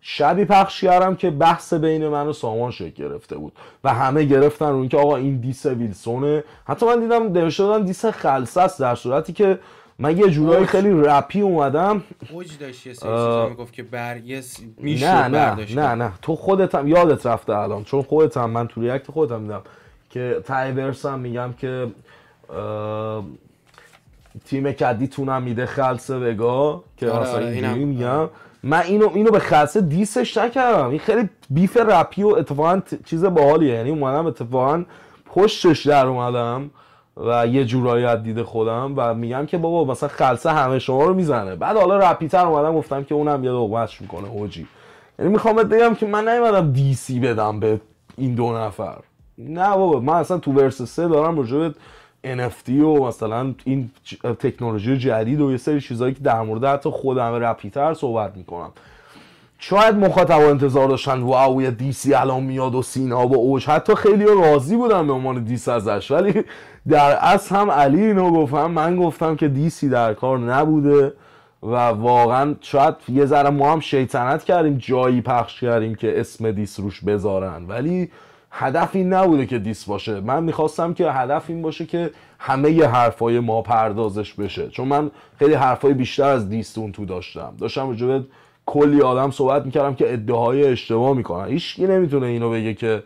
شبی پخش که بحث بین من و سامان شکل گرفته بود و همه گرفتن رو اینکه آقا این دیس ویلسونه حتی من دیدم نوشته دادن دیس خلصه است در صورتی که من یه جورایی خیلی رپی اومدم اوج داشت یه سری میگفت که بر یه میشه نه نه نه نه تو خودت هم یادت رفته الان چون خودت هم من تو ریاکت هم دیدم که تای میگم که تیم کدی تونم میده خلصه بگا که آره آره میگم آره. من اینو اینو به خاصه دیسش نکردم این خیلی بیف رپی و اتفاقا چیز باحالیه یعنی اومدم اتفاقا پشتش در اومدم و یه جورایی از دید خودم و میگم که بابا مثلا خلصه همه شما رو میزنه بعد حالا تر اومدم گفتم که اونم یه دوبتش میکنه اوجی یعنی میخوام بگم که من نیومدم دیسی بدم به این دو نفر نه بابا من اصلا تو ورس سه دارم رجوع NFT و مثلا این تکنولوژی جدید و یه سری چیزهایی که در مورد حتی خودم رپیتر صحبت میکنم شاید مخاطب انتظار داشتن واو یه دیسی الان میاد و سینا و اوش حتی خیلی راضی بودم به عنوان دیس ازش ولی در اصل هم علی اینو گفتم من گفتم که دیسی در کار نبوده و واقعا شاید یه ذره ما هم شیطنت کردیم جایی پخش کردیم که اسم دیس روش بذارن ولی هدف این نبوده که دیس باشه من میخواستم که هدف این باشه که همه ی حرفای ما پردازش بشه چون من خیلی حرفای بیشتر از دیس اون تو داشتم داشتم وجود کلی آدم صحبت میکردم که ادعاهای اشتباه میکنن هیچکی نمیتونه اینو بگه که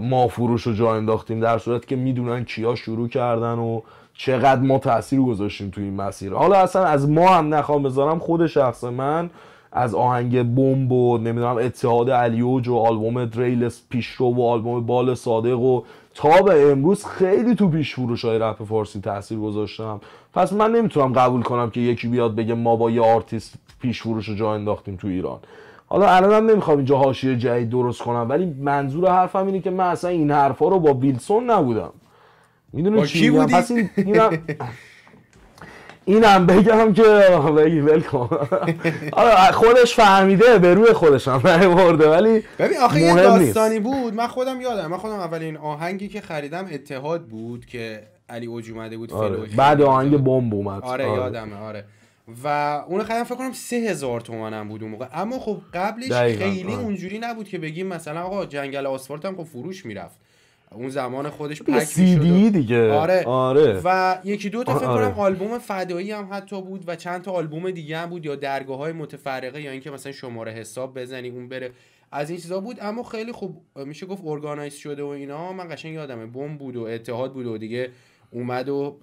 ما فروش رو جا انداختیم در صورت که میدونن کیا شروع کردن و چقدر ما تاثیر گذاشتیم تو این مسیر حالا اصلا از ما هم نخوام بذارم خود شخص من از آهنگ بمب و نمیدونم اتحاد علیوج و آلبوم دریل پیشرو و آلبوم بال صادق و تا به امروز خیلی تو پیش فروش های رپ فارسی تاثیر گذاشتم پس من نمیتونم قبول کنم که یکی بیاد بگه ما با یه آرتیست پیش فروش رو جا انداختیم تو ایران حالا الان نمیخوام اینجا حاشیه جدید درست کنم ولی منظور حرفم اینه که من اصلا این حرفا رو با ویلسون نبودم میدونی چی بودی؟ اینم بگم که بگی کن آره، خودش فهمیده به روی خودش هم برده ولی ببین آخه یه داستانی بود من خودم یادم من خودم اولین آهنگی که خریدم اتحاد بود که علی اوج اومده بود آره. بعد آهنگ بمب اومد آره, آره یادمه آره و اون خریدم فکر کنم سه هزار هم بود اون موقع اما خب قبلش خیلی آره. اونجوری نبود که بگیم مثلا آقا جنگل آسفالت هم خب فروش میرفت اون زمان خودش پک شد دیگه آره. آره. و یکی دو تا آره. فکر کنم آلبوم فدایی هم حتی بود و چند تا آلبوم دیگه هم بود یا درگاه های متفرقه یا اینکه مثلا شماره حساب بزنی اون بره از این چیزا بود اما خیلی خوب میشه گفت ارگانایز شده و اینا من قشنگ یادمه بم بود و اتحاد بود و دیگه اومد و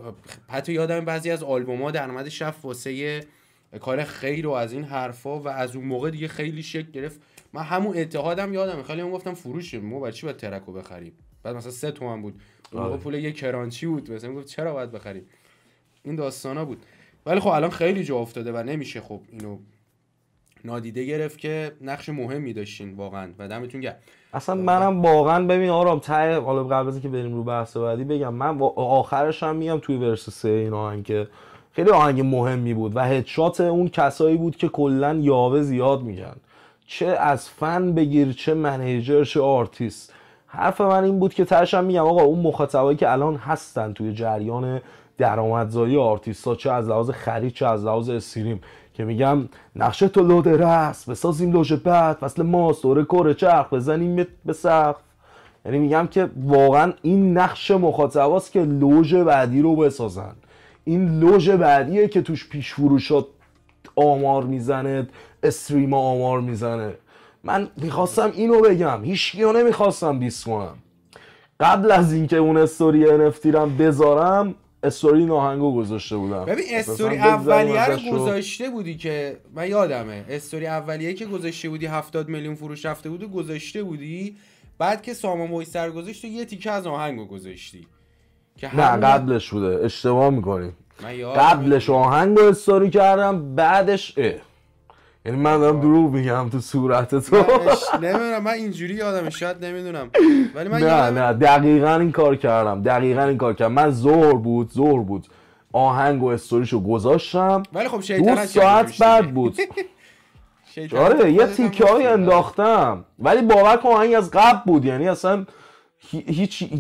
حتی یادم بعضی از آلبوم ها درآمد شف واسه کار خیلی و از این حرفا و از اون موقع دیگه خیلی شکل گرفت من همون اتحادم یادم خیلی هم گفتم فروشه ما برای چی باید ترکو بخریم بعد مثلا سه تومن بود اون موقع آره. پول یه کرانچی بود مثلا گفت چرا باید بخریم این داستانا بود ولی خب الان خیلی جا افتاده و نمیشه خب اینو نادیده گرفت که نقش مهمی داشتین واقعا و دمتون گرم اصلا منم واقعا ببین آرام ته حالا قبل از اینکه بریم رو بحث بعدی بگم من آخرش هم میام توی ورس 3 این آهنگ که خیلی آهنگ مهمی بود و هدشات اون کسایی بود که کلا یاوه زیاد میگن چه از فن بگیر چه منیجر چه آرتیست حرف من این بود که ترشم میگم آقا اون مخاطبایی که الان هستن توی جریان درآمدزایی آرتیستا چه از لحاظ خرید چه از لحاظ استریم که میگم نقشه تو لوده است بسازیم لوژه بعد مثل ما دوره کره چرخ بزنیم به سقف یعنی میگم که واقعا این نقش مخاطباست که لوژ بعدی رو بسازن این لوژ بعدیه که توش پیش فروشات آمار میزنه استریم آمار میزنه من میخواستم اینو بگم هیچ نمیخواستم دیس کنم قبل از اینکه اون استوری NFT رو بذارم استوری ناهنگو گذاشته بودم ببین استوری اولیه رو گذاشته بودی که من یادمه استوری اولیه که گذاشته بودی 70 میلیون فروش رفته بود و گذاشته بودی بعد که سامان وایسر گذاشت و یه تیکه از آهنگو گذاشتی که نه قبلش بوده اشتباه میکنی قبلش آهنگ استوری کردم بعدش اه یعنی من دارم دروغ میگم تو صورت تو نمیدونم من اینجوری یادم شاید نمیدونم نه نه دقیقا این کار کردم دقیقا این کار کردم من زور بود زور بود آهنگ و استوریشو گذاشتم ولی خب شیطنت دو ساعت بعد بود آره یه تیکه های انداختم ولی باور کن آهنگ از قبل بود یعنی اصلا هیچ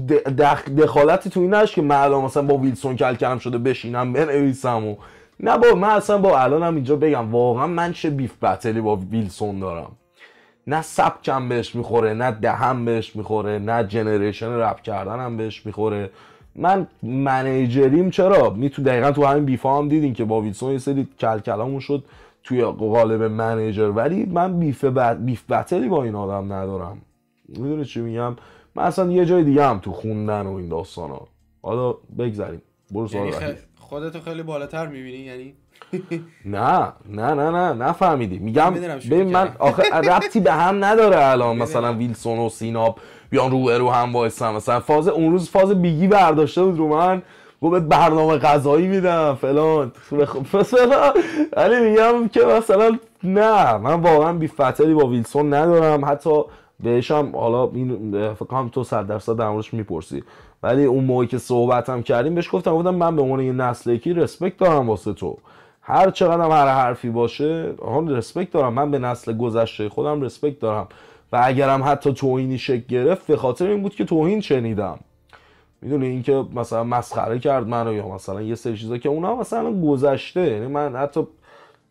دخالتی تو این که معلوم مثلا با ویلسون کل کردم شده بشینم بنویسم و نه با من اصلا با الانم اینجا بگم واقعا من چه بیف بتلی با ویلسون دارم نه سبکم بهش میخوره نه دهم بهش میخوره نه جنریشن رپ هم بهش میخوره من منیجریم چرا می تو دقیقا تو همین بیفا هم دیدین که با ویلسون یه سری کلامون شد توی قالب منیجر ولی من بیف, بیف بتلی با این آدم ندارم میدونی چی میگم من اصلا یه جای دیگه هم تو خوندن و این داستان ها حالا بگذاریم برو سوال خودتو خیلی بالاتر میبینی یعنی نه نه نه نه نفهمیدی میگم ببین من آخه ربطی به هم نداره الان مثلا ویلسون و سیناب بیان رو رو هم وایسن مثلا فاز اون روز فاز بیگی برداشته بود رو من گفت برنامه غذایی میدم فلان خب، مثلا ولی میگم که مثلا نه من واقعا بی فتری با ویلسون ندارم حتی بهشم حالا این فکر کنم تو 100 درصد در میپرسی ولی اون موقعی که صحبتم کردیم بهش گفتم بودم من به عنوان یه نسل یکی رسپکت دارم واسه تو هر چقدر هم هر حرفی باشه هم رسپکت دارم من به نسل گذشته خودم رسپکت دارم و اگرم حتی توهینی شکل گرفت به خاطر این بود که توهین شنیدم میدونی اینکه مثلا مسخره کرد منو یا مثلا یه سری چیزا که اونها مثلا گذشته یعنی من حتی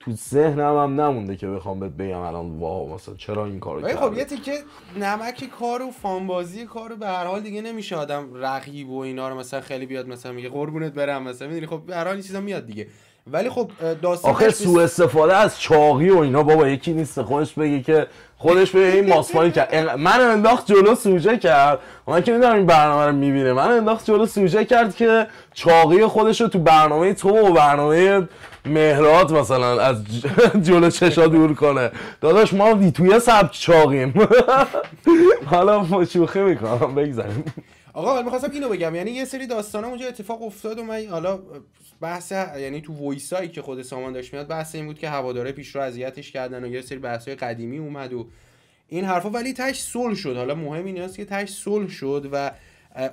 تو ذهنم هم نمونده که بخوام بهت بگم الان واو مثلا چرا این کارو خب کردی خب یه تیکه نمک کار و فانبازی کارو به هر حال دیگه نمیشه آدم رقیب و اینا رو مثلا خیلی بیاد مثلا میگه قربونت برم مثلا میدونی خب به هر حال چیزا میاد دیگه ولی خب داستان آخه سوء استفاده از چاقی و اینا بابا یکی نیست خودش بگه که خودش به این ماسپانی کرد من انداخت جلو سوژه کرد من که میدونم این برنامه رو میبینه من انداخت جلو سوژه کرد که چاقی خودش رو تو برنامه تو و برنامه مهرات مثلا از جلو چشا دور کنه داداش ما توی سبک چاقیم حالا شوخی میکنم بگذاریم آقا من میخواستم اینو بگم یعنی یه سری داستانا اونجا اتفاق افتاد و من حالا بحث یعنی تو وایسایی که خود سامان داشت میاد بحث این بود که هواداره پیش رو اذیتش کردن و یه سری بحث قدیمی اومد و این حرفا ولی تش صلح شد حالا مهم این است که تش صلح شد و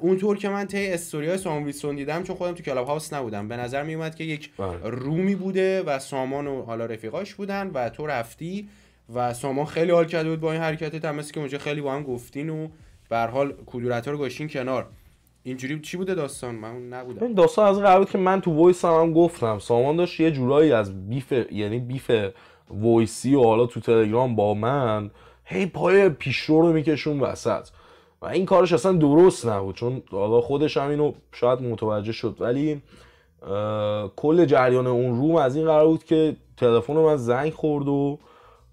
اونطور که من طی استوریای سامان ویلسون دیدم چون خودم تو کلاب هاوس نبودم به نظر می که یک بله. رومی بوده و سامان و حالا رفیقاش بودن و تو رفتی و سامان خیلی حال کرده بود با این حرکتت هم که اونجا خیلی با هم گفتین و به حال کدورت ها رو گوشین کنار اینجوری چی بوده داستان من نبودم داستان از قرار بود که من تو وایس هم, گفتم سامان داشت یه جورایی از بیف یعنی بیف وایسی و حالا تو تلگرام با من هی پای پیشرو رو میکشون وسط و این کارش اصلا درست نبود چون حالا خودش هم اینو شاید متوجه شد ولی کل جریان اون روم از این قرار بود که تلفن رو من زنگ خورد و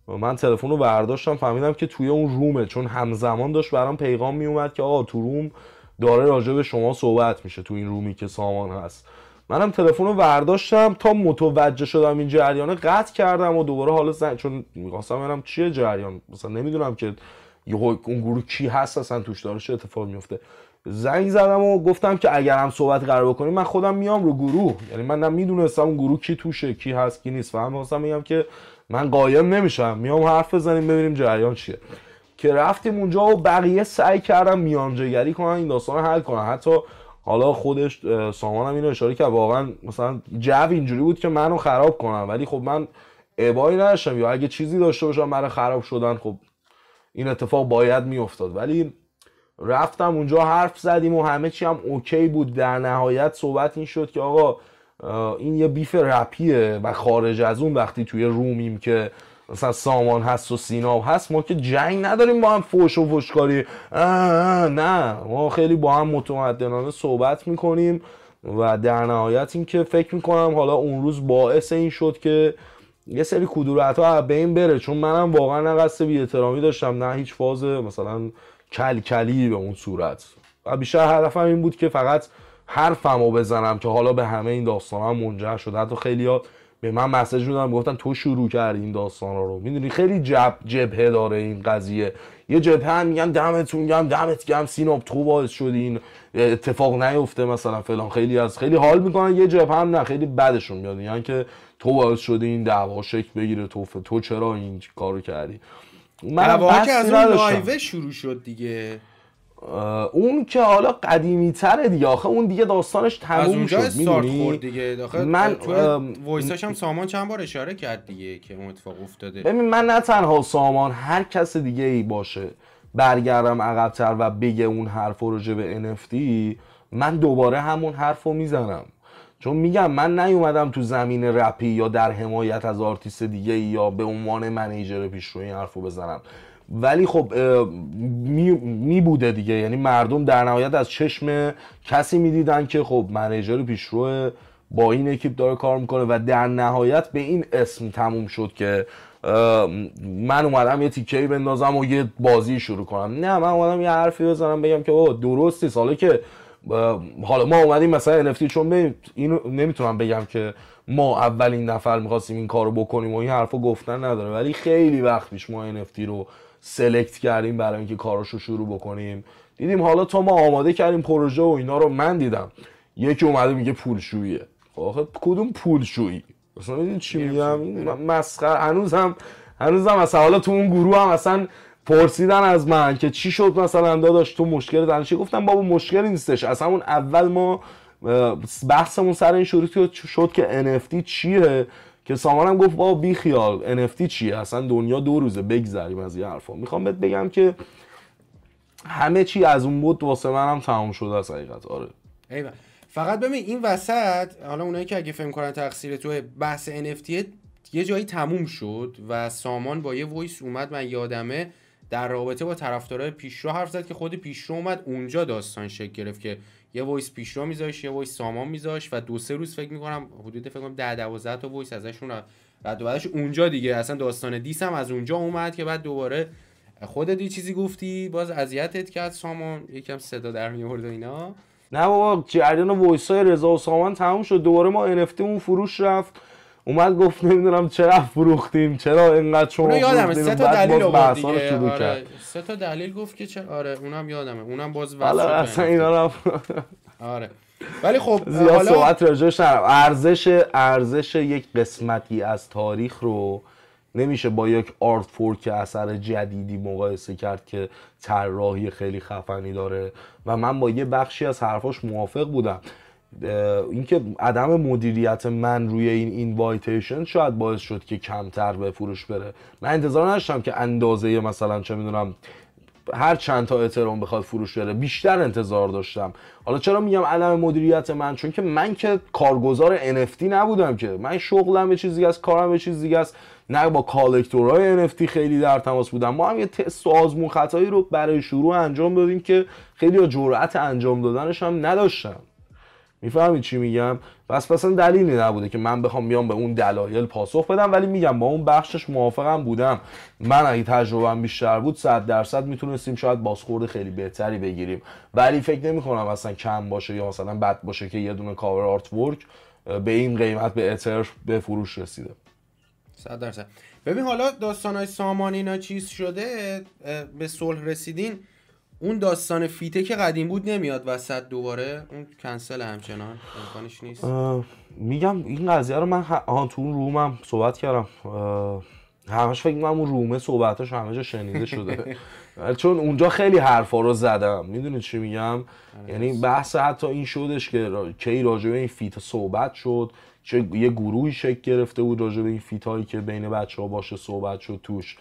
من تلفن رو برداشتم فهمیدم که توی اون رومه چون همزمان داشت برام پیغام میومد که آقا تو روم داره راجع به شما صحبت میشه تو این رومی که سامان هست منم تلفن رو برداشتم تا متوجه شدم این جریان قطع کردم و دوباره حالا زن... چون میخواستم ببینم چیه جریان مثلا نمیدونم که اون گروه کی هست اصلا توش داره چه اتفاق میفته زنگ زدم و گفتم که اگر هم صحبت قرار بکنیم من خودم میام رو گروه یعنی من نمیدونستم اون گروه کی توشه کی هست کی نیست فهم میخواستم میگم که من قایم نمیشم میام حرف بزنیم ببینیم جریان چیه که رفتیم اونجا و بقیه سعی کردم میانجگری کنن این داستان حل کنن حتی حالا خودش سامان هم اینو اشاره کرد واقعا مثلا جو اینجوری بود که منو خراب کنم ولی خب من ابایی نشم یا اگه چیزی داشته باشم برای خراب شدن خب این اتفاق باید میافتاد ولی رفتم اونجا حرف زدیم و همه چی هم اوکی بود در نهایت صحبت این شد که آقا این یه بیف رپیه و خارج از اون وقتی توی رومیم که مثلا سامان هست و سینا هست ما که جنگ نداریم با هم فوش و فوشکاری نه ما خیلی با هم متمدنانه صحبت میکنیم و در نهایت اینکه فکر میکنم حالا اون روز باعث این شد که یه سری کدورت ها به این بره چون منم واقعا نه قصد داشتم نه هیچ فاز مثلا کلکلی به اون صورت و بیشتر هدفم این بود که فقط حرفمو بزنم که حالا به همه این داستان هم منجر شده حتی خیلی ها به من مسج دادن گفتن تو شروع کردی این داستان رو میدونی خیلی جب جبهه داره این قضیه یه جبهه هم میگن دمتون گم دمت گم سیناب تو باعث شدی این اتفاق نیفته مثلا فلان خیلی از خیلی حال میکنن یه جبهه هم نه خیلی بدشون میاد یعنی که تو باعث شدی این دعوا شک بگیره تو تو چرا این کارو کردی من که از اون شروع شد دیگه اون که حالا قدیمی تره دیگه آخه اون دیگه داستانش تموم از شد دیگه من وایساش سامان چند بار اشاره کرد دیگه که اون اتفاق افتاده ببین من نه تنها سامان هر کس دیگه ای باشه برگردم عقبتر و بگه اون حرف رو به NFT من دوباره همون حرف رو میزنم چون میگم من نیومدم تو زمین رپی یا در حمایت از آرتیست دیگه یا به عنوان منیجر پیش این حرف بزنم ولی خب می, می بوده دیگه یعنی مردم در نهایت از چشم کسی میدیدن که خب منیجر پیشرو با این اکیپ داره کار میکنه و در نهایت به این اسم تموم شد که من اومدم یه تیکه بندازم و یه بازی شروع کنم نه من اومدم یه حرفی بزنم بگم که درستی ساله که حالا ما اومدیم مثلا NFT چون اینو نمیتونم بگم که ما اولین نفر میخواستیم این کارو بکنیم و این حرفو گفتن نداره ولی خیلی وقت پیش ما NFT رو سلکت کردیم برای اینکه کاراشو شروع بکنیم دیدیم حالا تا ما آماده کردیم پروژه و اینا رو من دیدم یکی اومده میگه پولشوییه خب آخه کدوم پولشویی اصلا میدونی چی میگم مسخره هنوزم هنوزم مثلا حالا تو اون گروه هم اصلا پرسیدن از من که چی شد مثلا داداش تو مشکل دانشی گفتم بابا مشکلی نیستش اصلا اون اول ما بحثمون سر این شروع شد که NFT چیه که سامانم گفت با بی خیال NFT چیه اصلا دنیا دو روزه بگذریم از این حرفا میخوام بهت بگم که همه چی از اون بود واسه منم تموم شده از حقیقت آره ایوه. فقط ببین این وسط حالا اونایی که اگه فهم کنن تقصیر تو بحث NFT یه جایی تموم شد و سامان با یه وایس اومد من یادمه در رابطه با طرفدارای پیشرو حرف زد که خود پیشرو اومد اونجا داستان شکل گرفت که یه وایس پیشرو میذاش یه وایس سامان میذاش و دو سه روز فکر میکنم حدود فکر کنم 10 12 تا وایس ازشون رد و بعدش اونجا دیگه اصلا داستان دیس هم از اونجا اومد که بعد دوباره خودت یه چیزی گفتی باز اذیتت کرد سامان یکم صدا در میورد و اینا نه بابا جریان وایس های رضا و سامان تموم شد دوباره ما NFT اون فروش رفت اومد گفت نمیدونم چرا فروختیم چرا اینقدر شما یادمه سه تا دلیل آورد دیگه آره. کرد. سه تا دلیل گفت که چرا آره اونم یادمه اونم باز واسه اصلا اینا آره ولی خب زیاد حالا... صحبت راجعش ارزش ارزش یک قسمتی از تاریخ رو نمیشه با یک آرت فور که اثر جدیدی مقایسه کرد که طراحی خیلی خفنی داره و من با یه بخشی از حرفاش موافق بودم اینکه عدم مدیریت من روی این اینوایتیشن شاید باعث شد که کمتر به فروش بره من انتظار نداشتم که اندازه مثلا چه میدونم هر چند تا اترون بخواد فروش بره بیشتر انتظار داشتم حالا چرا میگم عدم مدیریت من چون که من که کارگزار NFT نبودم که من شغلم یه چیزی از کارم یه چیزی است نه با کالکتورهای NFT خیلی در تماس بودم ما هم یه تست و آزمون خطایی رو برای شروع انجام دادیم که خیلی جرأت انجام دادنش هم نداشتم میفهمید چی میگم پس اصلا دلیلی نبوده که من بخوام بیام به اون دلایل پاسخ بدم ولی میگم با اون بخشش موافقم بودم من اگه هم بیشتر بود 100 درصد میتونستیم شاید بازخورد خیلی بهتری بگیریم ولی فکر نمیکنم اصلا کم باشه یا مثلا بد باشه که یه دونه کاور آرت ورک به این قیمت به اتر به فروش رسیده 100 درصد ببین حالا داستانای سامان اینا چیز شده به صلح رسیدین اون داستان فیته که قدیم بود نمیاد وسط دوباره اون کنسل همچنان امکانش نیست میگم این قضیه رو من ها تو اون رومم صحبت کردم همش فکر اون رومه صحبتش همه جا شنیده شده چون اونجا خیلی حرفا رو زدم میدونی چی میگم آره. یعنی بحث حتی این شدش که کی راجع به این فیت صحبت شد چه یه گروهی شکل گرفته بود راجع به این فیت که بین بچه ها باشه صحبت شد توش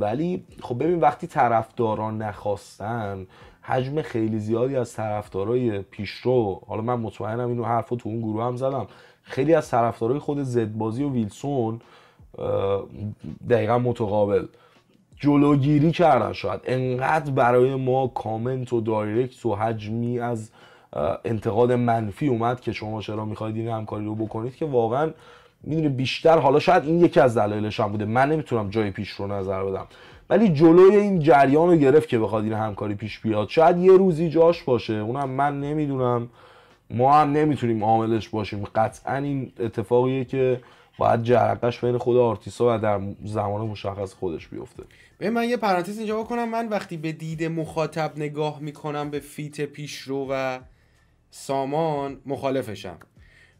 ولی خب ببین وقتی طرفداران نخواستن حجم خیلی زیادی از طرفدارای پیشرو حالا من مطمئنم اینو حرف تو اون گروه هم زدم خیلی از طرفدارای خود زدبازی و ویلسون دقیقا متقابل جلوگیری کردن شاید انقدر برای ما کامنت و دایرکت و حجمی از انتقاد منفی اومد که شما چرا میخواید این همکاری رو بکنید که واقعا میدونی بیشتر حالا شاید این یکی از دلایلش هم بوده من نمیتونم جای پیش رو نظر بدم ولی جلوی این جریان رو گرفت که بخواد این همکاری پیش بیاد شاید یه روزی جاش باشه اونم من نمیدونم ما هم نمیتونیم عاملش باشیم قطعا این اتفاقیه که باید جرقش بین خود آرتیسا و در زمان مشخص خودش بیفته به من یه پرانتز اینجا بکنم من وقتی به دید مخاطب نگاه میکنم به فیت پیشرو و سامان مخالفشم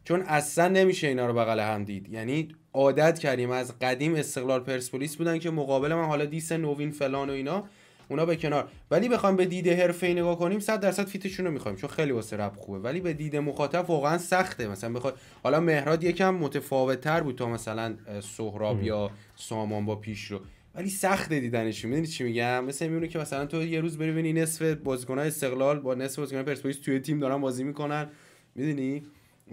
چون اصلا نمیشه اینا رو بغل هم دید یعنی عادت کردیم از قدیم استقلال پرسپولیس بودن که مقابل من حالا دیس نوین فلان و اینا اونا به کنار ولی بخوام به دید حرفه‌ای نگاه کنیم 100 درصد فیتشون رو میخوایم چون خیلی واسه رب خوبه ولی به دید مخاطب واقعا سخته مثلا بخواد حالا مهراد یکم متفاوت تر بود تا مثلا سهراب یا سامان با پیش رو ولی سخت دیدنش میدونی چی میگم مثلا میونه که مثلا تو یه روز بری نصف بازیکن‌های استقلال با نصف بازیکن‌های پرسپولیس توی تیم دارن بازی میکنن میدونی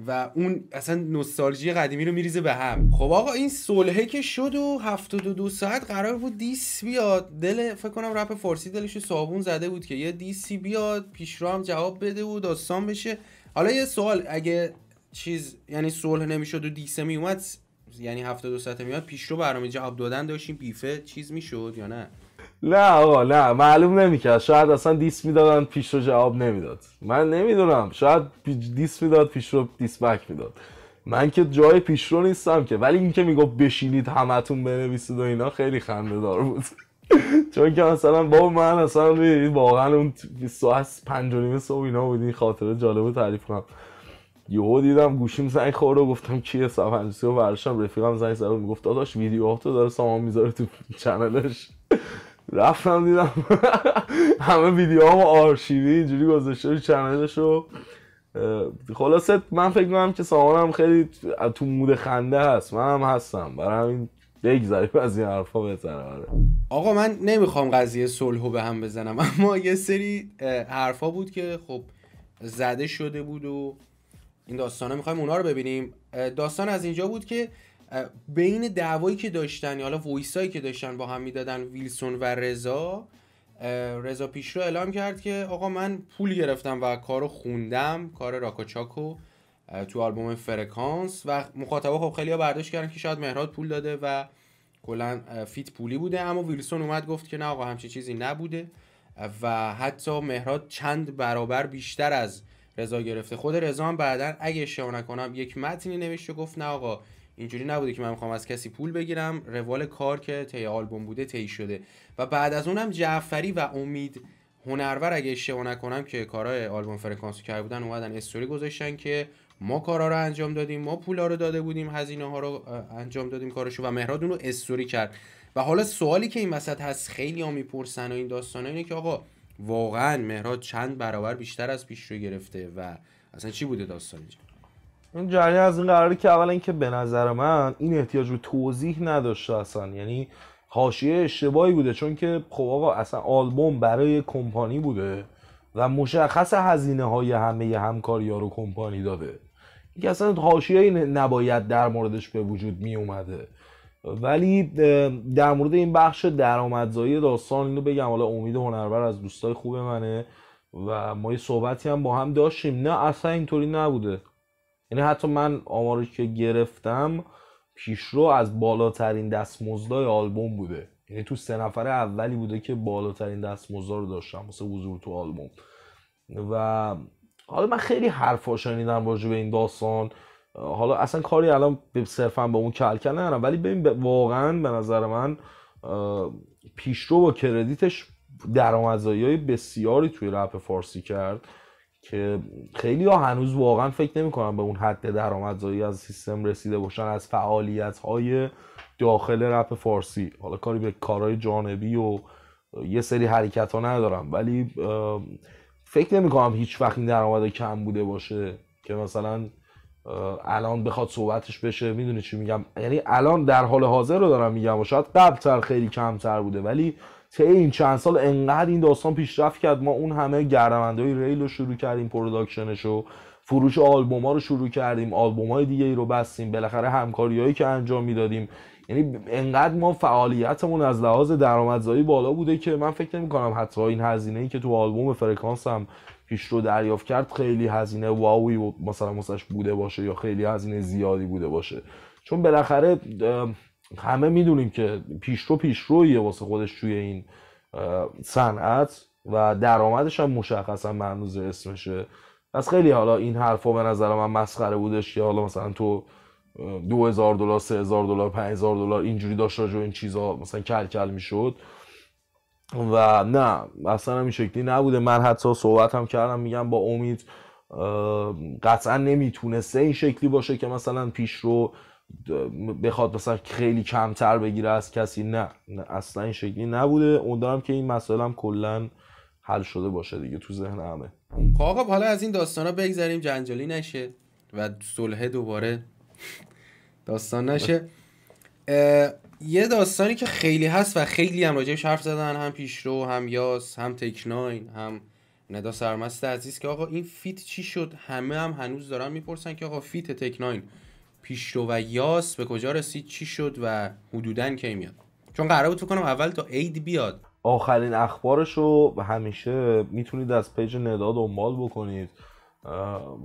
و اون اصلا نوستالژی قدیمی رو میریزه به هم خب آقا این صلحه که شد و 72 دو ساعت قرار بود دیس بیاد دل فکر کنم رپ فارسی دلش صابون زده بود که یه دیسی بیاد پیش هم جواب بده و داستان بشه حالا یه سوال اگه چیز یعنی صلح نمیشد و دیسه میومد یعنی 72 ساعت میاد پیش رو برنامه جواب دادن داشتیم بیفه چیز میشد یا نه نه آقا نه معلوم نمیکرد شاید اصلا دیس میدادن پیش رو جواب نمیداد من نمیدونم شاید دیس میداد پیش رو دیس بک میداد من که جای پیش رو نیستم که ولی اینکه میگفت بشینید همتون بنویسید و اینا خیلی خنده دار بود چون که اصلا با من اصلا واقعا اون ساعت پنج و صبح اینا بود خاطره جالب تعریف کنم یهو دیدم گوشیم زنگ خورد و گفتم کیه سفنجسی و برشم رفیقم زنگ زد میگفت داداش تو داره سامان میذاره تو چنلش رفتم دیدم همه ویدیو هم آرشیوی اینجوری گذاشته چنلش رو خلاصه من فکر میکنم که هم خیلی تو مود خنده هست من هم هستم برای همین بگذاریم از این حرفا بهتره آره. آقا من نمیخوام قضیه صلحو به هم بزنم اما یه سری حرفا بود که خب زده شده بود و این داستانا میخوایم اونا رو ببینیم داستان از اینجا بود که بین دعوایی که داشتن حالا وایسایی که داشتن با هم میدادن ویلسون و رضا رضا پیشرو اعلام کرد که آقا من پول گرفتم و کارو خوندم کار راکاچاکو تو آلبوم فرکانس و مخاطبا خب خیلی برداشت کردن که شاید مهراد پول داده و کلا فیت پولی بوده اما ویلسون اومد گفت که نه آقا همچی چیزی نبوده و حتی مهراد چند برابر بیشتر از رضا گرفته خود رضا هم بعدا اگه اشتباه نکنم یک متنی نوشته گفت نه آقا اینجوری نبوده که من میخوام از کسی پول بگیرم روال کار که طی آلبوم بوده طی شده و بعد از اونم جعفری و امید هنرور اگه اشتباه نکنم که کارهای آلبوم فرکانس کرده بودن اومدن استوری گذاشتن که ما کارا رو انجام دادیم ما پولا رو داده بودیم هزینه ها رو انجام دادیم کارشو و مهراد اون رو استوری کرد و حالا سوالی که این وسط هست خیلی ها میپرسن و این داستان اینه که آقا واقعا مهراد چند برابر بیشتر از پیش رو گرفته و اصلا چی بوده داستان اینجا این جریان از این قراره که اولا اینکه به نظر من این احتیاج به توضیح نداشته اصلا یعنی حاشیه اشتباهی بوده چون که خب آقا اصلا آلبوم برای کمپانی بوده و مشخص هزینه های همه همکاری ها رو کمپانی داده این که اصلا حاشیه نباید در موردش به وجود می اومده ولی در مورد این بخش درآمدزایی داستان اینو بگم حالا امید هنربر از دوستای خوب منه و ما یه صحبتی هم با هم داشتیم نه اصلا اینطوری نبوده یعنی حتی من آماری که گرفتم پیشرو از بالاترین دستمزدای آلبوم بوده یعنی تو سه نفر اولی بوده که بالاترین دستمزد رو داشتم واسه حضور تو آلبوم و حالا من خیلی حرفا شنیدم راجع به این داستان حالا اصلا کاری الان صرفا به اون کلکل ندارم ولی ببین واقعا به نظر من پیشرو با کردیتش درآمدزایی های بسیاری توی رپ فارسی کرد که خیلی ها هنوز واقعا فکر نمی کنن به اون حد درآمدزایی از سیستم رسیده باشن از فعالیت های داخل رپ فارسی حالا کاری به کارهای جانبی و یه سری حرکت ها ندارم ولی فکر نمی کنم هیچ وقت این درآمد کم بوده باشه که مثلا الان بخواد صحبتش بشه میدونی چی میگم یعنی الان در حال حاضر رو دارم میگم و شاید قبلتر خیلی کمتر بوده ولی طی این چند سال انقدر این داستان پیشرفت کرد ما اون همه گردمنده ریل رو شروع کردیم پروداکشنش رو فروش آلبوم ها رو شروع کردیم آلبوم های دیگه ای رو بستیم بالاخره همکاری هایی که انجام میدادیم یعنی انقدر ما فعالیتمون از لحاظ درآمدزایی بالا بوده که من فکر نمی کنم حتی این هزینه ای که تو آلبوم فرکانس هم پیش رو دریافت کرد خیلی هزینه واوی و مثلا بوده باشه یا خیلی هزینه زیادی بوده باشه چون بالاخره همه میدونیم که پیشرو پیشرویه واسه خودش توی این صنعت و درآمدش هم مشخصا مرموز اسمشه پس خیلی حالا این حرفا به نظر من مسخره بودش که حالا مثلا تو 2000 دلار 3000 دلار 5000 دلار اینجوری داشت راجع این چیزا مثلا کل کل میشد و نه اصلا هم این شکلی نبوده من حتی صحبت هم کردم میگم با امید قطعا نمیتونسته این شکلی باشه که مثلا پیشرو بخواد مثلا خیلی کمتر بگیره از کسی نه, نه. اصلا این شکلی نبوده امیدوارم که این مسئله هم کلا حل شده باشه دیگه تو ذهن همه خب، آقا حالا از این داستان ها بگذاریم جنجالی نشه و صلح دوباره داستان نشه یه داستانی که خیلی هست و خیلی هم راجبش حرف زدن هم پیشرو هم یاس هم تکناین هم ندا سرمست عزیز که آقا این فیت چی شد همه هم هنوز دارن میپرسن که آقا فیت تکناین پیشرو و یاس به کجا رسید چی شد و حدودا کی میاد چون قرار بود کنم اول تا عید بیاد آخرین اخبارش رو همیشه میتونید از پیج ندا دنبال بکنید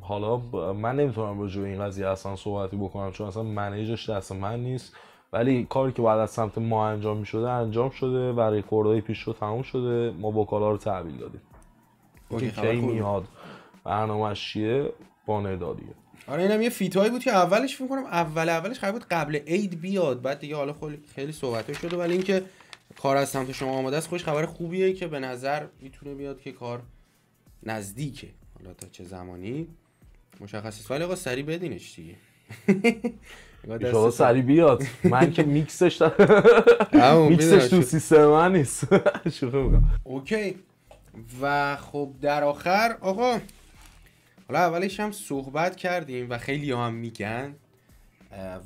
حالا من نمیتونم راجع این قضیه اصلا صحبتی بکنم چون اصلا منیجش دست من نیست ولی کاری که بعد از سمت ما انجام میشده انجام شده و رکوردهای پیش رو تموم شده ما کالا رو تحویل دادیم که کی میاد برنامه چیه با ندادیه آره اینم یه فیتایی بود که اولش فکر کنم اول اولش خیلی بود قبل عید بیاد بعد دیگه حالا خیلی صحبت شده ولی اینکه کار از سمت شما آماده است خوش خبر خوبیه که به نظر میتونه بیاد که کار نزدیکه حالا تا چه زمانی مشخص است ولی آقا سری بدینش دیگه شما سری بیاد من که میکسش میکسش تو سیستم من نیست اوکی و خب در آخر آقا حالا اولش هم صحبت کردیم و خیلی هم میگن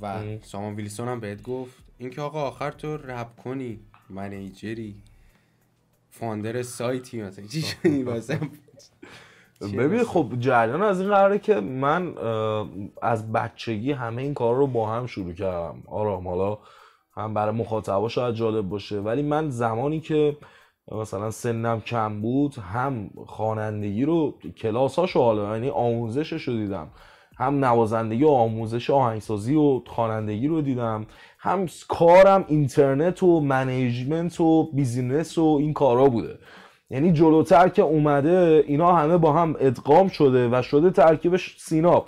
و سامان ویلسون هم بهت گفت اینکه آقا آخر تو رب کنی منیجری فاندر سایتی مثلا چی شدی ببین خب جریان از این قراره که من از بچگی همه این کار رو با هم شروع کردم آرام حالا هم برای مخاطبا شاید جالب باشه ولی من زمانی که مثلا سنم کم بود هم خوانندگی رو کلاساشو حالا یعنی آموزشش رو دیدم هم نوازندگی و آموزش آهنگسازی و خوانندگی رو دیدم هم کارم اینترنت و منیجمنت و بیزینس و این کارا بوده یعنی جلوتر که اومده اینا همه با هم ادغام شده و شده ترکیبش سیناب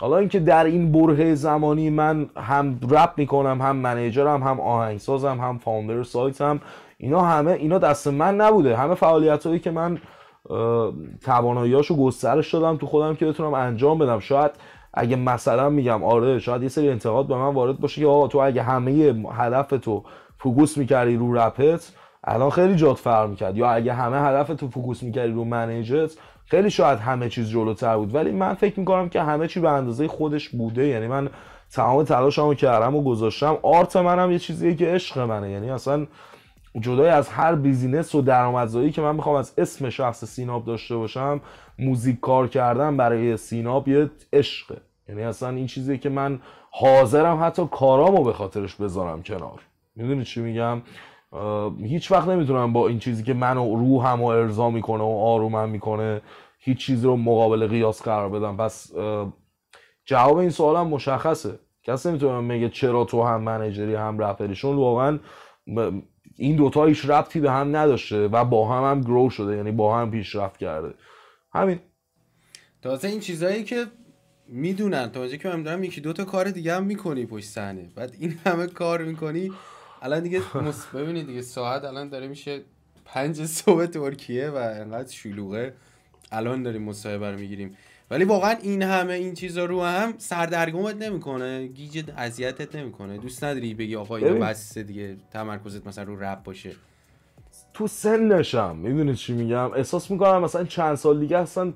حالا اینکه در این بره زمانی من هم رپ میکنم هم منیجرم هم آهنگسازم هم فاوندر سایتم اینا همه اینا دست من نبوده همه فعالیت هایی که من تواناییاشو گسترش دادم تو خودم که بتونم انجام بدم شاید اگه مثلا میگم آره شاید یه سری انتقاد به من وارد باشه که آقا تو اگه همه هدف تو فوکوس میکردی رو رپت الان خیلی جات فرق میکرد یا اگه همه هدف تو فوکوس میکردی رو منیجت خیلی شاید همه چیز جلوتر بود ولی من فکر میکنم که همه چی به اندازه خودش بوده یعنی من تمام تلاشمو کردم و گذاشتم آرت منم یه چیزیه که عشق منه یعنی اصلا جدای از هر بیزینس و درآمدزایی که من میخوام از اسم شخص سیناب داشته باشم موزیک کار کردن برای سیناب یه عشقه یعنی اصلا این چیزیه که من حاضرم حتی کارامو به خاطرش بذارم کنار میدونی چی میگم هیچ وقت نمیتونم با این چیزی که منو روحم و ارضا میکنه و آرومم میکنه هیچ چیز رو مقابل قیاس قرار بدم پس جواب این سوالم مشخصه کسی نمیتونه میگه چرا تو هم منیجری هم رپری واقعا این دوتا هیچ ربطی به هم نداشته و با هم هم گرو شده یعنی با هم پیشرفت کرده همین تازه این چیزایی که میدونن تا که من دارم یکی دوتا کار دیگه هم میکنی پشت صحنه بعد این همه کار میکنی الان دیگه ببینید دیگه ساعت الان داره میشه پنج صبح ترکیه و انقدر شلوغه الان داریم مصاحبه رو میگیریم ولی واقعا این همه این چیزا رو هم سردرگمت نمیکنه گیج اذیتت نمیکنه دوست نداری بگی آقا اینا بس دیگه تمرکزت مثلا رو رپ باشه تو سنشم میدونی چی میگم احساس میکنم مثلا چند سال دیگه اصلا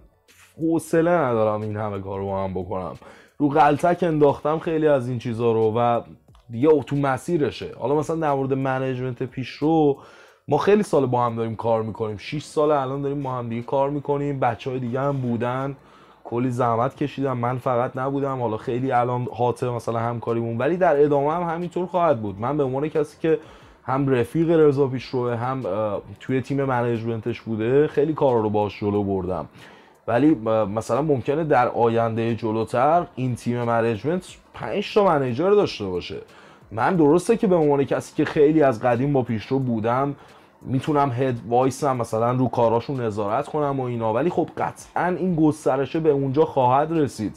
حوصله ندارم این همه کار رو هم بکنم رو غلطک انداختم خیلی از این چیزا رو و دیگه تو مسیرشه حالا مثلا در مورد منیجمنت رو ما خیلی سال با هم داریم کار میکنیم 6 سال الان داریم با هم دیگه کار میکنیم بچه های دیگه هم بودن کلی زحمت کشیدم من فقط نبودم حالا خیلی الان حاطه مثلا همکاریمون ولی در ادامه هم همینطور خواهد بود من به عنوان کسی که هم رفیق رضا رو هم توی تیم منیجمنتش بوده خیلی کار رو باش جلو بردم ولی مثلا ممکنه در آینده جلوتر این تیم منیجمنت 5 تا منیجر داشته باشه من درسته که به عنوان کسی که خیلی از قدیم با پیشرو بودم میتونم هد وایسم مثلا رو کاراشون نظارت کنم و اینا ولی خب قطعا این گسترشه به اونجا خواهد رسید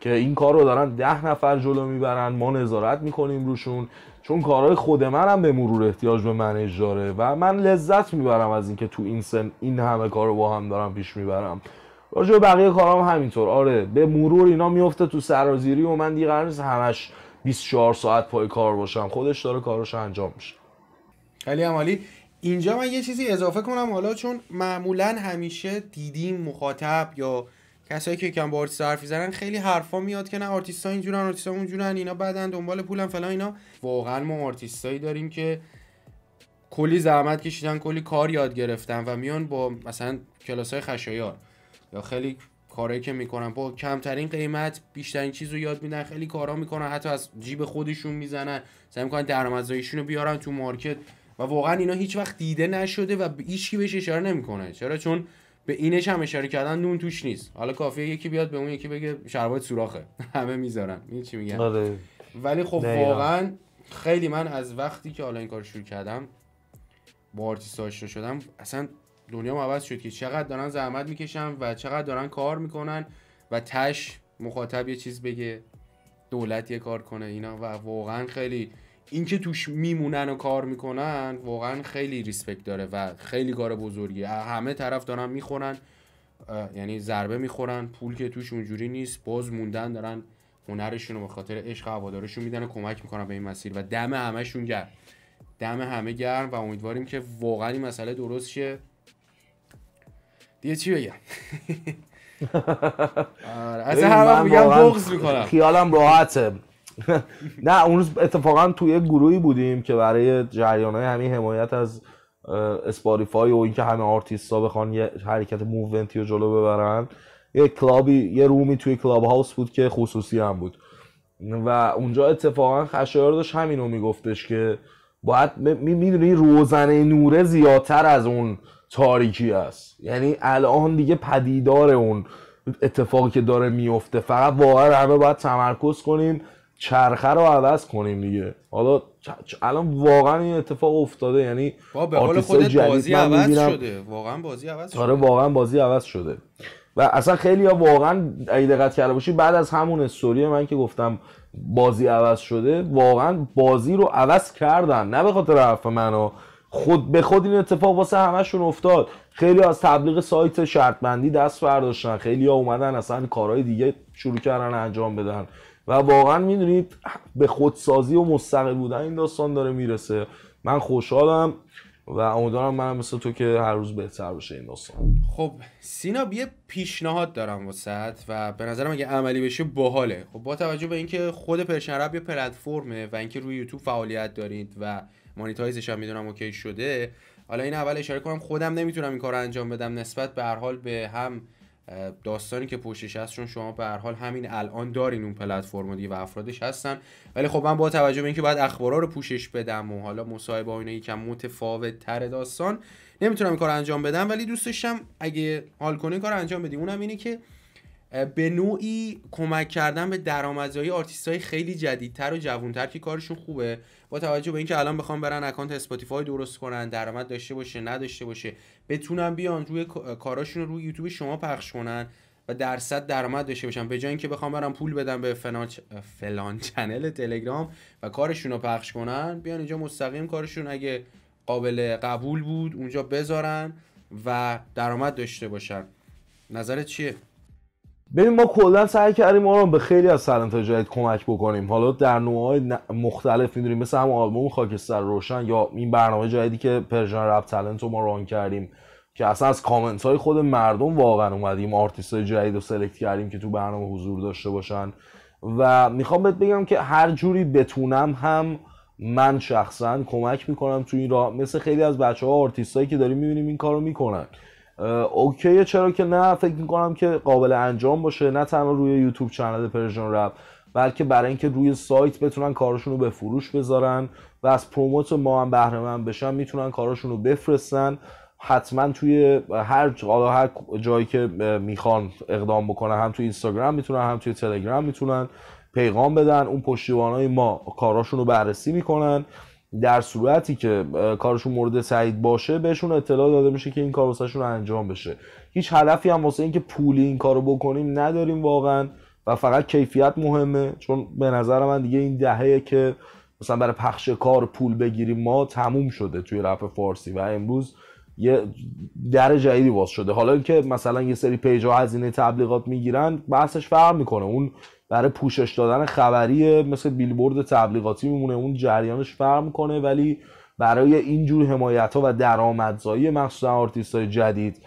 که این کار رو دارن ده نفر جلو میبرن ما نظارت میکنیم روشون چون کارهای خود منم به مرور احتیاج به من داره و من لذت میبرم از اینکه تو این سن این همه کار رو با هم دارم پیش میبرم راجع بقیه کارام همینطور آره به مرور اینا میفته تو سرازیری و من دیگه قرار نیست همش 24 ساعت پای کار باشم خودش داره کارش انجام میشه خیلی عمالی اینجا من یه چیزی اضافه کنم حالا چون معمولا همیشه دیدیم مخاطب یا کسایی که کم با آرتیست حرف خیلی حرفا میاد که نه ها اینجورن ها اونجورن اینا بعدن دنبال پولن فلان اینا واقعا ما آرتیستایی داریم که کلی زحمت کشیدن کلی کار یاد گرفتن و میان با مثلا کلاس های خشایار یا خیلی کارهایی که میکنن با کمترین قیمت بیشترین چیز رو یاد میدن خیلی کارا میکنن حتی از جیب خودشون میزنن سعی میکنن درآمدزاییشون رو بیارن تو مارکت و واقعا اینا هیچ وقت دیده نشده و هیچ بهش اشاره نمیکنه چرا چون به اینش هم اشاره کردن نون توش نیست حالا کافیه یکی بیاد به اون یکی بگه شربات سوراخه همه میذارن این چی میگن آره. ولی خب واقعا خیلی من از وقتی که حالا این کار شروع کردم با آرتیست شدم اصلا دنیا عوض شد که چقدر دارن زحمت میکشن و چقدر دارن کار میکنن و تش مخاطب یه چیز بگه دولت یه کار کنه اینا و واقعا خیلی اینکه توش میمونن و کار میکنن واقعا خیلی ریسپکت داره و خیلی کار بزرگی همه طرف دارن میخورن یعنی ضربه میخورن پول که توش اونجوری نیست باز موندن دارن هنرشون رو به خاطر عشق هوادارشون میدن و کمک میکنن به این مسیر و دم همهشون گرم دم همه گرم و امیدواریم که واقعا این مسئله درست شه دیگه چی بگم آره، از هر بغض میکنم خیالم راحته نه اون روز اتفاقا توی یه گروهی بودیم که برای جریان های همین حمایت از اسپاریفای و اینکه همه آرتیست ها بخوان یه حرکت موونتی رو جلو ببرن یه کلابی یه رومی توی کلاب هاوس بود که خصوصی هم بود و اونجا اتفاقا خشایار داشت همینو میگفتش که باید میدونی روزنه نوره زیادتر از اون تاریکی است یعنی الان دیگه پدیدار اون اتفاقی که داره میفته فقط واقعا همه باید تمرکز کنیم چرخه رو عوض کنیم دیگه حالا الان واقعا این اتفاق افتاده یعنی با به حال خودت بازی عوض شده واقعا بازی عوض شده آره، واقعا بازی عوض شده و اصلا خیلی ها واقعا اگه دقت کرده باشی بعد از همون استوری من که گفتم بازی عوض شده واقعا بازی رو عوض کردن نه به خاطر حرف منو خود به خود این اتفاق واسه همشون افتاد خیلی از تبلیغ سایت شرط بندی دست برداشتن خیلی ها اومدن اصلا کارهای دیگه شروع کردن انجام بدن و واقعا میدونید به خودسازی و مستقل بودن این داستان داره میرسه من خوشحالم و امیدوارم من مثل تو که هر روز بهتر بشه این داستان خب سینا یه پیشنهاد دارم واسط و به نظرم اگه عملی بشه باحاله خب با توجه به اینکه خود پرشن یه پلتفرمه و اینکه روی یوتیوب فعالیت دارید و مانیتایزش هم میدونم اوکی شده حالا این اول اشاره کنم خودم نمیتونم این کار انجام بدم نسبت به هر حال به هم داستانی که پشتش هست چون شما به هر حال همین الان دارین اون پلتفرم دیگه و افرادش هستن ولی خب من با توجه به اینکه باید اخبارا رو پوشش بدم و حالا مصاحبه اینا یکم متفاوت تر داستان نمیتونم این کار انجام بدم ولی دوست داشتم اگه حال کنه کار انجام بدیم اونم اینه که به نوعی کمک کردن به درآمدزایی آرتیست های خیلی جدیدتر و جوانتر که کارشون خوبه با توجه به اینکه الان بخوام برن اکانت اسپاتیفای درست کنن درآمد داشته باشه نداشته باشه بتونن بیان روی کاراشون رو روی یوتیوب شما پخش کنن و درصد درآمد داشته باشن به جای اینکه بخوام برم پول بدم به فلان, فلان چنل تلگرام و کارشون رو پخش کنن بیان اینجا مستقیم کارشون اگه قابل قبول بود اونجا بذارن و درآمد داشته باشن نظرت چیه ببین ما کلا سعی کردیم آرام به خیلی از سلنت جدید کمک بکنیم حالا در نوعهای مختلف میدونیم مثل هم آلبوم خاکستر روشن یا این برنامه جدیدی که پرژن رپ تلنت رو ما ران کردیم که اصلا از کامنت های خود مردم واقعا اومدیم آرتیست های جدید رو سلکت کردیم که تو برنامه حضور داشته باشن و میخوام بهت بگم که هر جوری بتونم هم من شخصا کمک میکنم تو این راه مثل خیلی از بچه ها آرتیست هایی که داریم میبینیم این کارو میکنن اوکیه چرا که نه فکر میکنم که قابل انجام باشه نه تنها روی یوتیوب چنل پرژن رپ بلکه برای اینکه روی سایت بتونن کارشون رو به فروش بذارن و از پروموت ما هم بهره من بشن میتونن کارشون رو بفرستن حتما توی هر هر جایی که میخوان اقدام بکنن هم توی اینستاگرام میتونن هم توی تلگرام میتونن پیغام بدن اون پشتیبان های ما کاراشون رو بررسی میکنن در صورتی که کارشون مورد سعید باشه بهشون اطلاع داده میشه که این کار واسهشون انجام بشه هیچ هدفی هم واسه اینکه پولی این کارو بکنیم نداریم واقعا و فقط کیفیت مهمه چون به نظر من دیگه این دهه که مثلا برای پخش کار پول بگیریم ما تموم شده توی رفع فارسی و امروز یه در جدیدی باز شده حالا که مثلا یه سری پیج هزینه تبلیغات میگیرن بحثش فرق میکنه اون برای پوشش دادن خبری مثل بیلبورد تبلیغاتی میمونه اون جریانش فرق کنه ولی برای اینجور حمایت ها و درآمدزایی مخصوصا آرتیست های جدید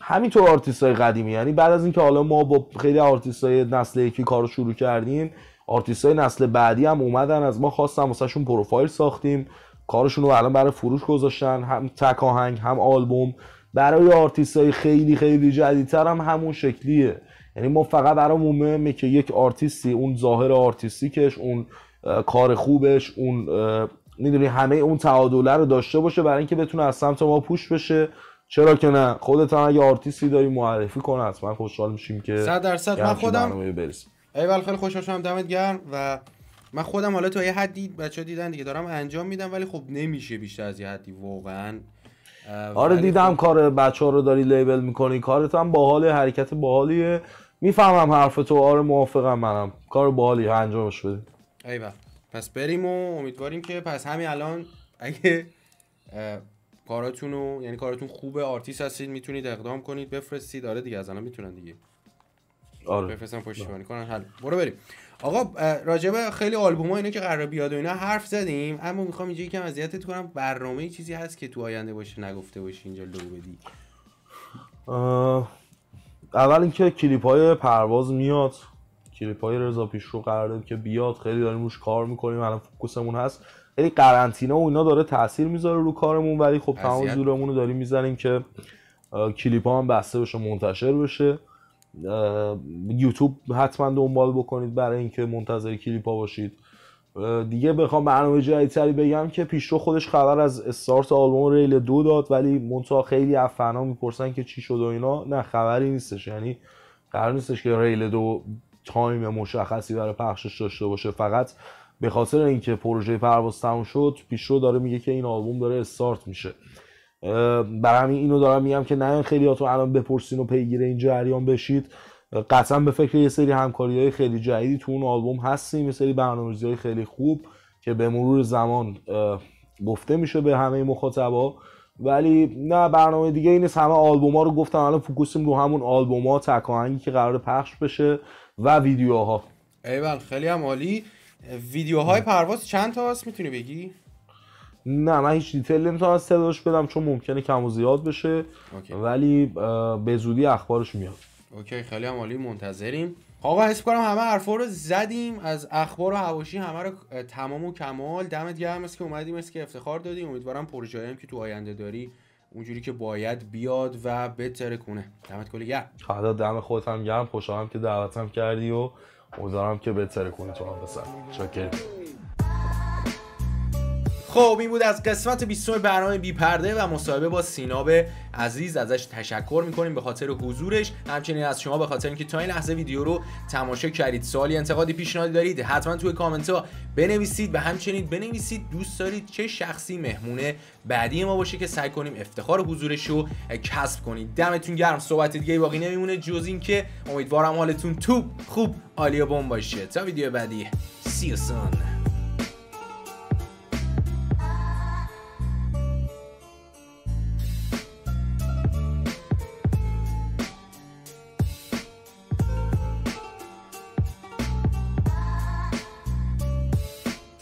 همینطور آرتیست های قدیمی یعنی بعد از اینکه حالا ما با خیلی آرتیست های نسل یکی کار شروع کردیم آرتیست های نسل بعدی هم اومدن از ما خواستم واسه پروفایل ساختیم کارشون رو الان برای فروش گذاشتن هم تک آهنگ هم آلبوم برای آرتیست خیلی خیلی جدیدتر هم همون شکلیه یعنی ما فقط برامون مهمه که یک آرتیستی اون ظاهر آرتیستیکش اون کار خوبش اون میدونی همه اون تعادله رو داشته باشه برای اینکه بتونه از سمت ما پوش بشه چرا که نه خودت هم اگه آرتیستی داری معرفی کن من خوشحال میشیم که 100 درصد من خودم ایول خیلی خوشحال شدم دمت گرم و من خودم حالا تو یه حدی بچه دیدن دیگه دارم انجام میدم ولی خب نمیشه بیشتر از یه حدی واقعا آره دیدم خب- کار بچه ها رو داری لیبل میکنی کارت هم باحال حرکت باحالیه میفهمم حرف تو آره موافقم منم کار باحالی انجامش بده ایوه پس بریم و امیدواریم که پس همین الان اگه کاراتون یعنی کاراتون خوب آرتیست هستید میتونید اقدام کنید بفرستید آره دیگه از الان میتونن دیگه آره بفرستن پشتیبانی کنن حل برو بریم آقا راجبه خیلی آلبوم ها اینا که قرار بیاد و اینا حرف زدیم اما میخوام اینجا یکم اذیتت کنم برنامه چیزی هست که تو آینده باشه نگفته باشی اینجا لو بدی اول اینکه کلیپ های پرواز میاد کلیپ های رضا پیشرو قراره که بیاد خیلی داریم روش کار میکنیم الان فوکوسمون هست خیلی قرنطینه و اینا داره تاثیر میذاره رو کارمون ولی خب تمام زورمون رو داریم میزنیم که کلیپ ها هم بسته بشه منتشر بشه یوتیوب حتما دنبال بکنید برای اینکه منتظر کلیپ ها باشید دیگه بخوام برنامه جدیدتری بگم که پیشرو خودش خبر از استارت آلبوم ریل دو داد ولی منتها خیلی از فنا میپرسن که چی شد و اینا نه خبری نیستش یعنی قرار نیستش که ریل دو تایم مشخصی برای پخشش داشته باشه فقط به خاطر اینکه پروژه پرواز تموم شد پیشرو داره میگه که این آلبوم داره استارت میشه برای همین اینو دارم میگم که نه خیلی هاتون الان بپرسین و پیگیر این جریان بشید قطعا به فکر یه سری همکاری های خیلی جدیدی تو اون آلبوم هستیم یه سری برنامه‌ریزی های خیلی خوب که به مرور زمان گفته میشه به همه مخاطبا ولی نه برنامه دیگه این همه آلبوم ها رو گفتم الان فوکوسیم رو همون آلبوم ها تکاهنگی که قرار پخش بشه و ویدیوها ایول خیلی هم عالی ویدیوهای پرواز چند تا هست میتونی بگی؟ نه من هیچ دیتیل نمیتونم از تعدادش بدم چون ممکنه کم و زیاد بشه ولی به زودی اخبارش میاد اوکی خیلی هم عالی منتظریم آقا حس کنم همه حرفا رو زدیم از اخبار و حواشی همه رو تمام و کمال دمت گرم است که اومدیم است که افتخار دادیم امیدوارم پروژه که تو آینده داری اونجوری که باید بیاد و بتره کنه دمت کلی گرم خدا دم خودت هم گرم خوشحالم که دعوتم کردی و امیدوارم که بتره کنی تو هم بسر خب این بود از قسمت 20 برنامه بی پرده و مصاحبه با سیناب عزیز ازش تشکر میکنیم به خاطر حضورش همچنین از شما به خاطر اینکه تا این لحظه ویدیو رو تماشا کردید سوالی انتقادی پیشنهادی دارید حتما توی کامنت ها بنویسید و همچنین بنویسید دوست دارید چه شخصی مهمونه بعدی ما باشه که سعی کنیم افتخار حضورش رو کسب کنید دمتون گرم صحبت دیگه باقی نمیمونه جز اینکه امیدوارم حالتون توپ خوب عالی بم باشه تا ویدیو بعدی سی